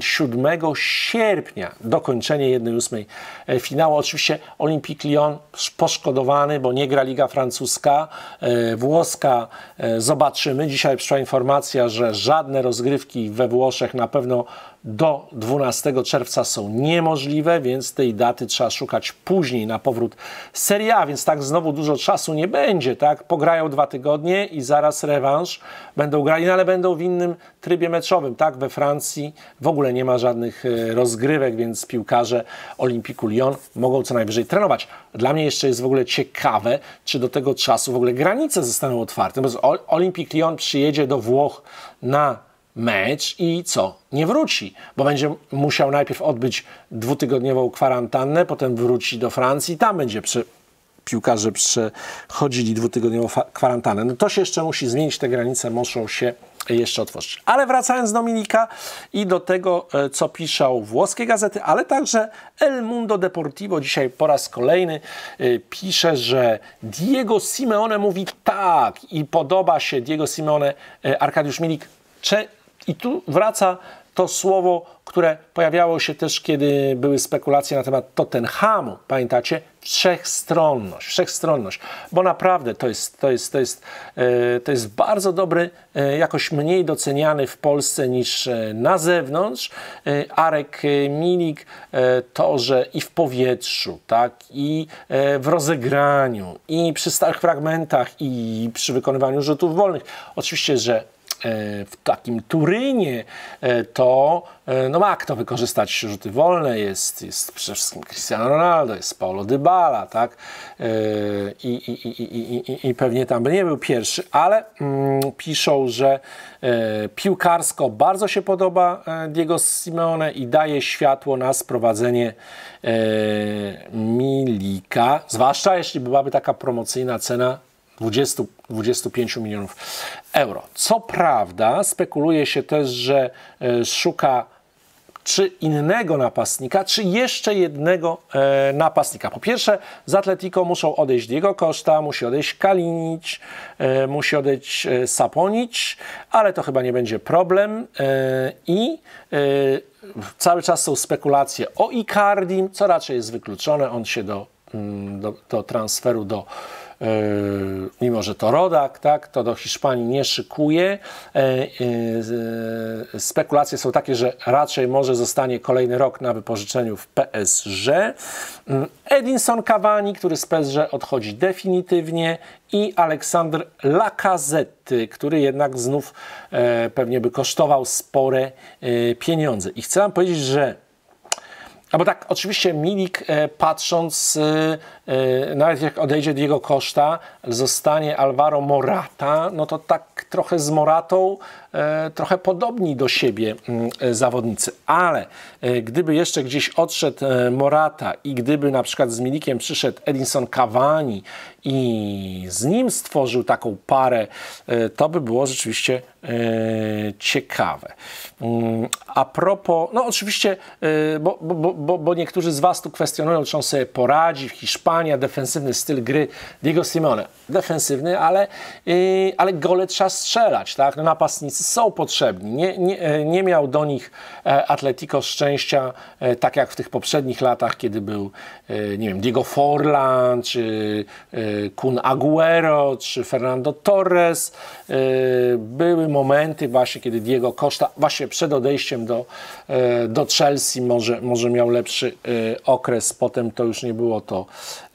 7 mm, sierpnia dokończenie 1-8 e, finału. Oczywiście Olympique Lyon poszkodowany, bo nie gra Liga Francuska, e, włoska e, zobaczymy. Dzisiaj przyszła informacja, że żadne rozgrywki we Włoszech na pewno do 12 czerwca są niemożliwe, więc tej daty trzeba szukać później na powrót Serie A, więc tak znowu dużo czasu nie będzie, tak? Pograją dwa tygodnie i zaraz rewanż będą grali, no ale będą w innym trybie meczowym, tak? We Francji w ogóle nie ma żadnych e, rozgrywek, więc piłkarze Olimpiku Lyon mogą co najwyżej trenować. Dla mnie jeszcze jest w ogóle ciekawe, czy do tego czasu w ogóle granice zostaną otwarte, bo Olimpik Lyon przyjedzie do Włoch na mecz i co? Nie wróci, bo będzie musiał najpierw odbyć dwutygodniową kwarantannę, potem wróci do Francji, tam będzie przy, piłkarze przechodzili dwutygodniową kwarantannę. No to się jeszcze musi zmienić, te granice muszą się jeszcze otworzyć. Ale wracając do Dominika i do tego, e, co piszą włoskie gazety, ale także El Mundo Deportivo dzisiaj po raz kolejny e, pisze, że Diego Simeone mówi tak i podoba się Diego Simeone e, Arkadiusz Milik i tu wraca to słowo, które pojawiało się też, kiedy były spekulacje na temat Tottenhamu. Pamiętacie? Wszechstronność, wszechstronność. Bo naprawdę to jest, to jest, to jest, e, to jest bardzo dobry, e, jakoś mniej doceniany w Polsce niż e, na zewnątrz. Arek Milik to, że i w powietrzu, tak, i w rozegraniu, i przy stałych fragmentach, i przy wykonywaniu rzutów wolnych. Oczywiście, że E, w takim Turynie, e, to e, no ma kto wykorzystać rzuty wolne, jest, jest przede wszystkim Cristiano Ronaldo, jest Paulo Dybala, tak? I, i, i, i, i, i pewnie tam by nie był pierwszy, ale mm, piszą, że e, piłkarsko bardzo się podoba Diego Simeone i daje światło na sprowadzenie e, Milika, zwłaszcza jeśli byłaby taka promocyjna cena 20, 25 milionów euro. Co prawda, spekuluje się też, że e, szuka czy innego napastnika, czy jeszcze jednego e, napastnika. Po pierwsze, z Atletico muszą odejść Diego Costa, musi odejść Kalinić, e, musi odejść e, Saponić, ale to chyba nie będzie problem. E, I e, cały czas są spekulacje o Icardim, co raczej jest wykluczone. On się do, mm, do, do transferu do E, mimo że to rodak, tak, to do Hiszpanii nie szykuje. E, e, spekulacje są takie, że raczej może zostanie kolejny rok na wypożyczeniu w PSG. Mm, Edinson Cavani, który z PSG odchodzi definitywnie i Aleksander Lacazette, który jednak znów pewnie by kosztował spore pieniądze. I chcę wam powiedzieć, że albo tak, oczywiście Milik patrząc E, nawet jak odejdzie Diego Costa, zostanie Alvaro Morata, no to tak trochę z Moratą, e, trochę podobni do siebie mm, e, zawodnicy. Ale gdyby jeszcze gdzieś odszedł Morata i gdyby na przykład z Milikiem przyszedł Edinson Cavani i z nim stworzył taką parę, to by było rzeczywiście ciekawe. Mm, a propos, no oczywiście, bo, bo, bo, bo niektórzy z Was tu kwestionują, czy on sobie poradzi w Hiszpanii, zachowania, defensywny styl gry Diego Simone. Defensywny, ale, yy, ale gole trzeba strzelać, tak? No, napastnicy są potrzebni. Nie, nie, y, nie miał do nich e, Atletico szczęścia, e, tak jak w tych poprzednich latach, kiedy był, e, nie wiem, Diego Forlan, czy Kun Aguero, czy Fernando Torres. Były momenty właśnie, kiedy Diego Costa, właśnie przed odejściem do, do Chelsea może, może miał lepszy okres, potem to już nie było to,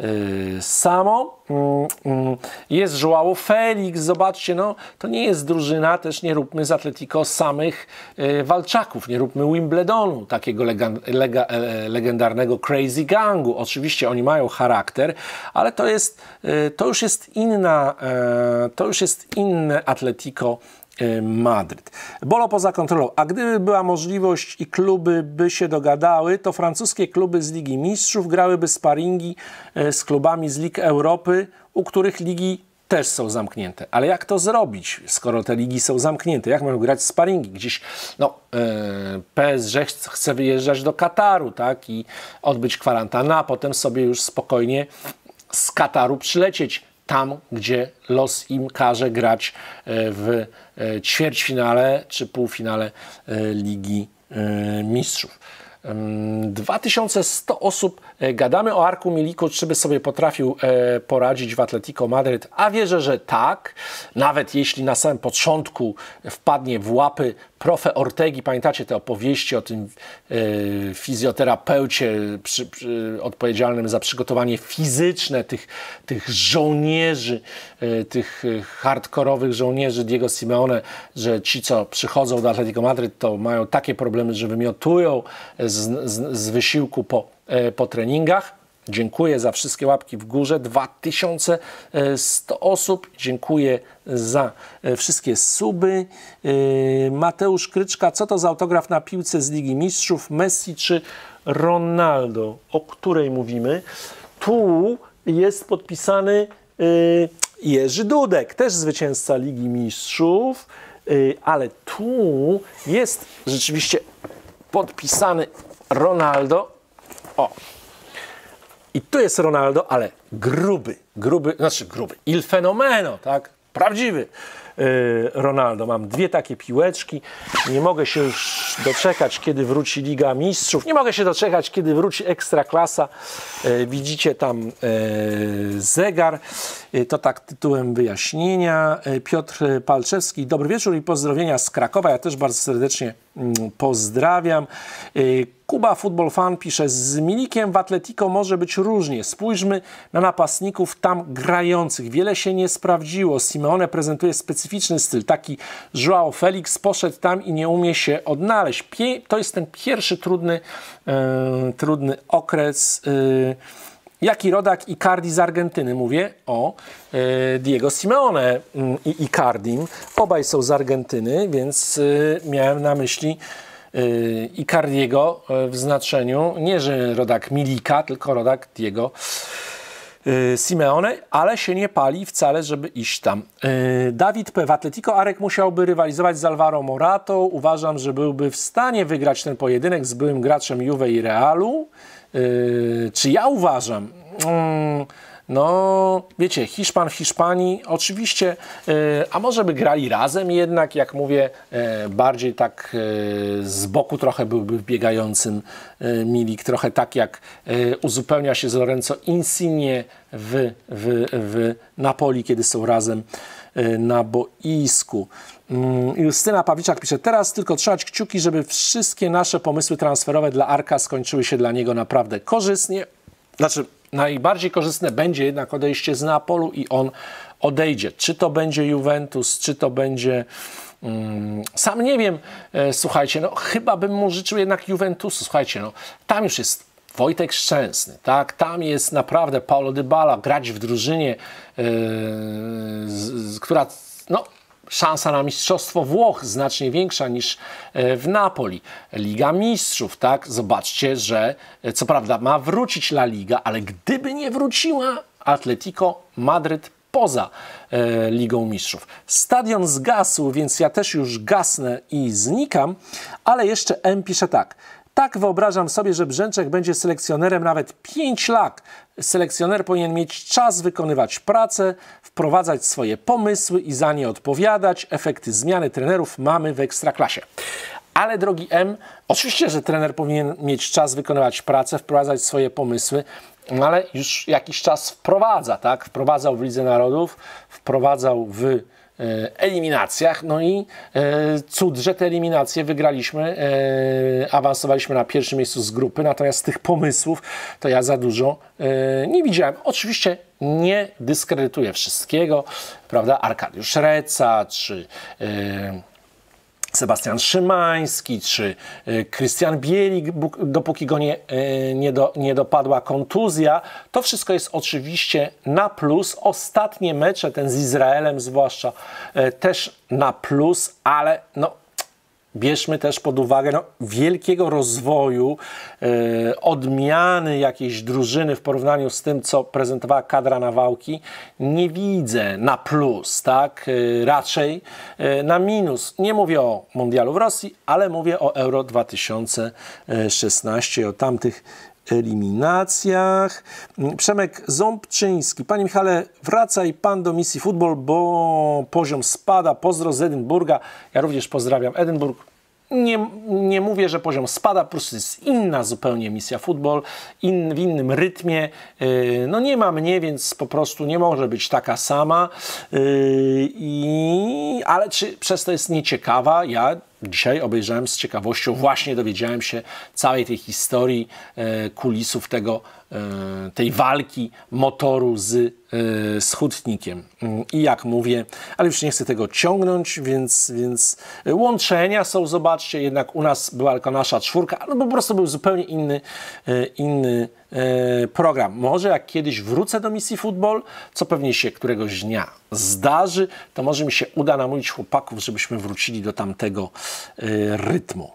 Y, samo. Mm, mm. Jest Joao Felix, zobaczcie, no, to nie jest drużyna, też nie róbmy z Atletico samych y, walczaków, nie róbmy Wimbledonu, takiego lega, e, legendarnego crazy gangu. Oczywiście oni mają charakter, ale to jest, y, to już jest inna, e, to już jest inne Atletico Y, Madryt. Bolo poza kontrolą. A gdyby była możliwość i kluby by się dogadały, to francuskie kluby z Ligi Mistrzów grałyby sparingi y, z klubami z ligi Europy, u których ligi też są zamknięte. Ale jak to zrobić, skoro te ligi są zamknięte? Jak mają grać sparingi? Gdzieś no, y, PSG chce wyjeżdżać do Kataru tak? i odbyć kwarantana, a potem sobie już spokojnie z Kataru przylecieć tam, gdzie los im każe grać e, w e, ćwierćfinale czy półfinale e, Ligi Mistrzów. 2100 osób E, gadamy o Arku Miliku, czy by sobie potrafił e, poradzić w Atletico Madryt, a wierzę, że tak. Nawet jeśli na samym początku wpadnie w łapy profe Ortegi, pamiętacie te opowieści o tym y, fizjoterapeucie przy, przy, odpowiedzialnym za przygotowanie fizyczne tych, tych żołnierzy, tych hardkorowych żołnierzy Diego Simeone, że ci, co przychodzą do Atletico Madryt, to mają takie problemy, że wymiotują z, z, z wysiłku po E, po treningach. Dziękuję za wszystkie łapki w górze. 2100 osób. Dziękuję za e, wszystkie suby. E, Mateusz Kryczka, co to za autograf na piłce z Ligi Mistrzów? Messi czy Ronaldo? O której mówimy? Tu jest podpisany Jerzy Dudek, też zwycięzca Ligi Mistrzów, ale tu jest rzeczywiście podpisany Ronaldo, o. I tu jest Ronaldo, ale gruby, gruby, znaczy gruby, il fenomeno, tak? Prawdziwy e, Ronaldo. Mam dwie takie piłeczki. Nie mogę się już doczekać, kiedy wróci Liga Mistrzów. Nie mogę się doczekać, kiedy wróci Ekstraklasa. E, widzicie tam e, zegar. to tak tytułem wyjaśnienia. Piotr Palczewski, dobry wieczór i pozdrowienia z Krakowa. Ja też bardzo serdecznie mm, pozdrawiam. Kuba Football Fan pisze, z Milikiem w Atletico może być różnie. Spójrzmy na napastników tam grających. Wiele się nie sprawdziło. Simeone prezentuje specyficzny styl. Taki João Felix poszedł tam i nie umie się odnaleźć. Pie to jest ten pierwszy trudny, yy, trudny okres. Yy, Jaki rodak Icardi z Argentyny? Mówię o e, Diego Simeone mm, i Icardim. Obaj są z Argentyny, więc miałem na myśli Y, Icardiego y, w znaczeniu, nie że rodak Milika, tylko rodak Diego y, Simeone, ale się nie pali wcale, żeby iść tam. Dawid P. W Atletico Arek musiałby rywalizować z Alvaro Moratą. Uważam, że byłby w stanie wygrać ten pojedynek z byłym graczem Juve i Realu. Czy ja uważam? Mm, no, wiecie, Hiszpan w Hiszpanii, oczywiście, e, a może by grali razem jednak, jak mówię, e, bardziej tak e, z boku trochę byłby biegającym Milik, trochę tak jak uzupełnia się z Lorenzo Insigne w, w, w Napoli, kiedy są razem na boisku. Mm, Justyna Pawliczak pisze, teraz tylko trzymać kciuki, żeby wszystkie nasze pomysły transferowe dla Arka skończyły się dla niego naprawdę korzystnie. Znaczy, najbardziej korzystne będzie jednak odejście z Napolu i on odejdzie. Czy to będzie Juventus, czy to będzie. Mm, sam nie wiem, e, słuchajcie, no chyba bym mu życzył jednak Juventusu. Słuchajcie, no tam już jest Wojtek Szczęsny, tak? Tam jest naprawdę Paulo Dybala grać w drużynie, yy, z, z, która no, szansa na mistrzostwo Włoch znacznie większa niż e, w Napoli. Liga Mistrzów, tak? Zobaczcie, że e, co prawda ma wrócić La Liga, ale gdyby nie wróciła, Atletico Madryt poza e, Ligą Mistrzów. Stadion zgasł, więc ja też już gasnę i znikam, ale jeszcze M pisze tak. Tak wyobrażam sobie, że Brzęczek będzie selekcjonerem nawet 5 lat. Selekcjoner powinien mieć czas wykonywać pracę, wprowadzać swoje pomysły i za nie odpowiadać. Efekty zmiany trenerów mamy w ekstraklasie. Ale drogi M, oczywiście, że trener powinien mieć czas wykonywać pracę, wprowadzać swoje pomysły, no ale już jakiś czas wprowadza, tak? Wprowadzał w Lidze Narodów, wprowadzał w E, eliminacjach. No i e, cud, że te eliminacje wygraliśmy, e, awansowaliśmy na pierwszym miejscu z grupy, natomiast tych pomysłów to ja za dużo nie widziałem. Oczywiście nie dyskredytuję wszystkiego, prawda? Arkadiusz Reca czy. Yy, Sebastian Szymański czy y, Krystian Bielik, dopóki go nie, y, nie, do, nie dopadła kontuzja. To wszystko jest oczywiście na plus. Ostatnie mecze, ten z Izraelem zwłaszcza, y, też na plus, ale no, Bierzmy też pod uwagę no, wielkiego rozwoju, e, odmiany jakiejś drużyny w porównaniu z tym, co prezentowała kadra Nawałki. Nie widzę na plus, tak? E, raczej e, na minus. Nie mówię o mundialu w Rosji, ale mówię o Euro 2016, o tamtych eliminacjach. Przemek Ząbczyński. Panie Michale, wracaj pan do misji futbol, bo poziom spada. Pozdro z Edynburga. Ja również pozdrawiam Edynburg. Nie, nie mówię, że poziom spada, po prostu jest inna zupełnie misja futbol, in, w innym rytmie. Y, no nie ma mnie, więc po prostu nie może być taka sama. Y, i, ale czy przez to jest nieciekawa? Ja dzisiaj obejrzałem z ciekawością, właśnie dowiedziałem się całej tej historii e, kulisów tego, e, tej walki motoru z E, z hutnikiem. Mm, I jak mówię, ale już nie chcę tego ciągnąć, więc, więc łączenia są, zobaczcie, jednak u nas była tylko nasza czwórka, no bo po prostu był zupełnie inny, e, inny e, program. Może jak kiedyś wrócę do misji futbol, co pewnie się któregoś dnia zdarzy, to może mi się uda namówić chłopaków, żebyśmy wrócili do tamtego rytmu.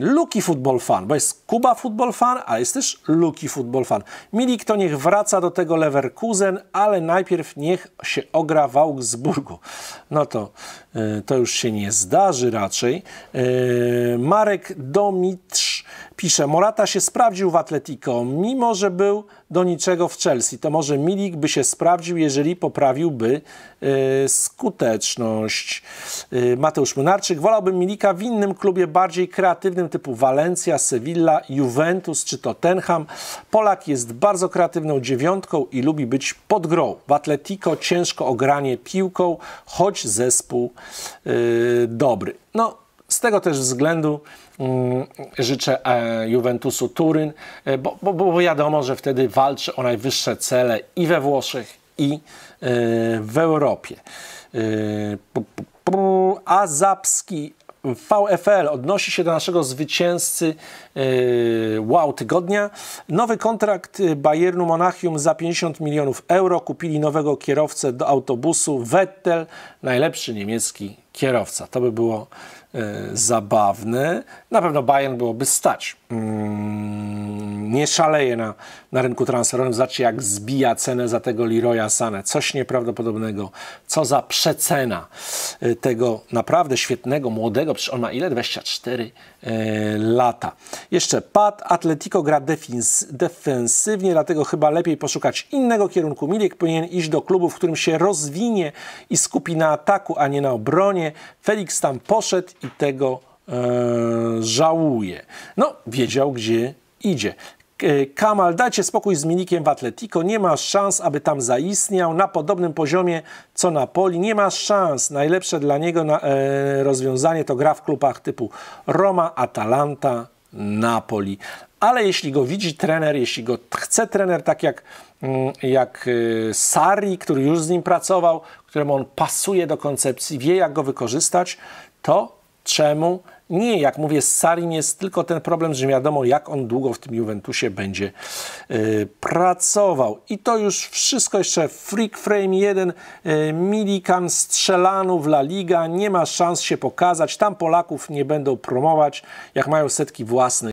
Luki Football Fan, bo jest Kuba Football Fan, a jest też Luki Football Fan. Milik to niech wraca do tego Leverkusen, Leverkusen, ale najpierw niech się ogra w Augsburgu. No to, y, to już się nie zdarzy raczej. Y, Marek Domitrz pisze, Morata się sprawdził w Atletico, mimo że był do niczego w Chelsea. To może Milik by się sprawdził, jeżeli poprawiłby e, skuteczność. E, Mateusz Munarczyk, wolałbym Milika w innym klubie bardziej kreatywnym, typu Valencia, Sevilla, Juventus czy Tottenham. Polak jest bardzo kreatywną dziewiątką i lubi być pod grą. W Atletico ciężko ogranie piłką, choć zespół e, dobry. No, z tego też względu mm, życzę e, Juventusu Turyn, e, bo, bo, bo wiadomo, że wtedy walczy o najwyższe cele i we Włoszech, i e, w Europie. E, p, a Zapski VFL odnosi się do naszego zwycięzcy yy, wow tygodnia. Nowy kontrakt e, Bayernu Monachium za 50 milionów euro. Kupili nowego kierowcę do autobusu Wettel, najlepszy niemiecki kierowca. To by było E, zabawny. Na pewno Bayern byłoby stać. Mm, nie szaleje na, na rynku transferowym. Zobaczcie, jak zbija cenę za tego Leroya Sane, Coś nieprawdopodobnego. Co za przecena y, tego naprawdę świetnego, młodego, przecież on ma ile? 24 e, y, lata. Jeszcze pad. Atletico gra defens defensywnie, dlatego chyba lepiej poszukać innego kierunku. Milik powinien iść do klubu, w którym się rozwinie i skupi na ataku, a nie na obronie. Felix tam poszedł i tego E, żałuje. No, wiedział, gdzie idzie. E, Kamal, dajcie spokój z Milikiem w Atletico. Nie ma szans, aby tam zaistniał na podobnym poziomie co Napoli. Nie ma szans. Najlepsze dla niego na, e, rozwiązanie to gra w klubach typu Roma, Atalanta, Napoli. Ale jeśli go widzi trener, jeśli go chce trener, tak jak, mm, jak e, Sari, który już z nim pracował, któremu on pasuje do koncepcji, wie jak go wykorzystać, to czemu nie, jak mówię, z Sarim jest tylko ten problem, że wiadomo, jak on długo w tym Juventusie będzie e, pracował. I to już wszystko jeszcze Freak Frame 1, yy, e, Milikan w La Liga, nie ma szans się pokazać, tam Polaków nie będą promować, jak mają setki własne.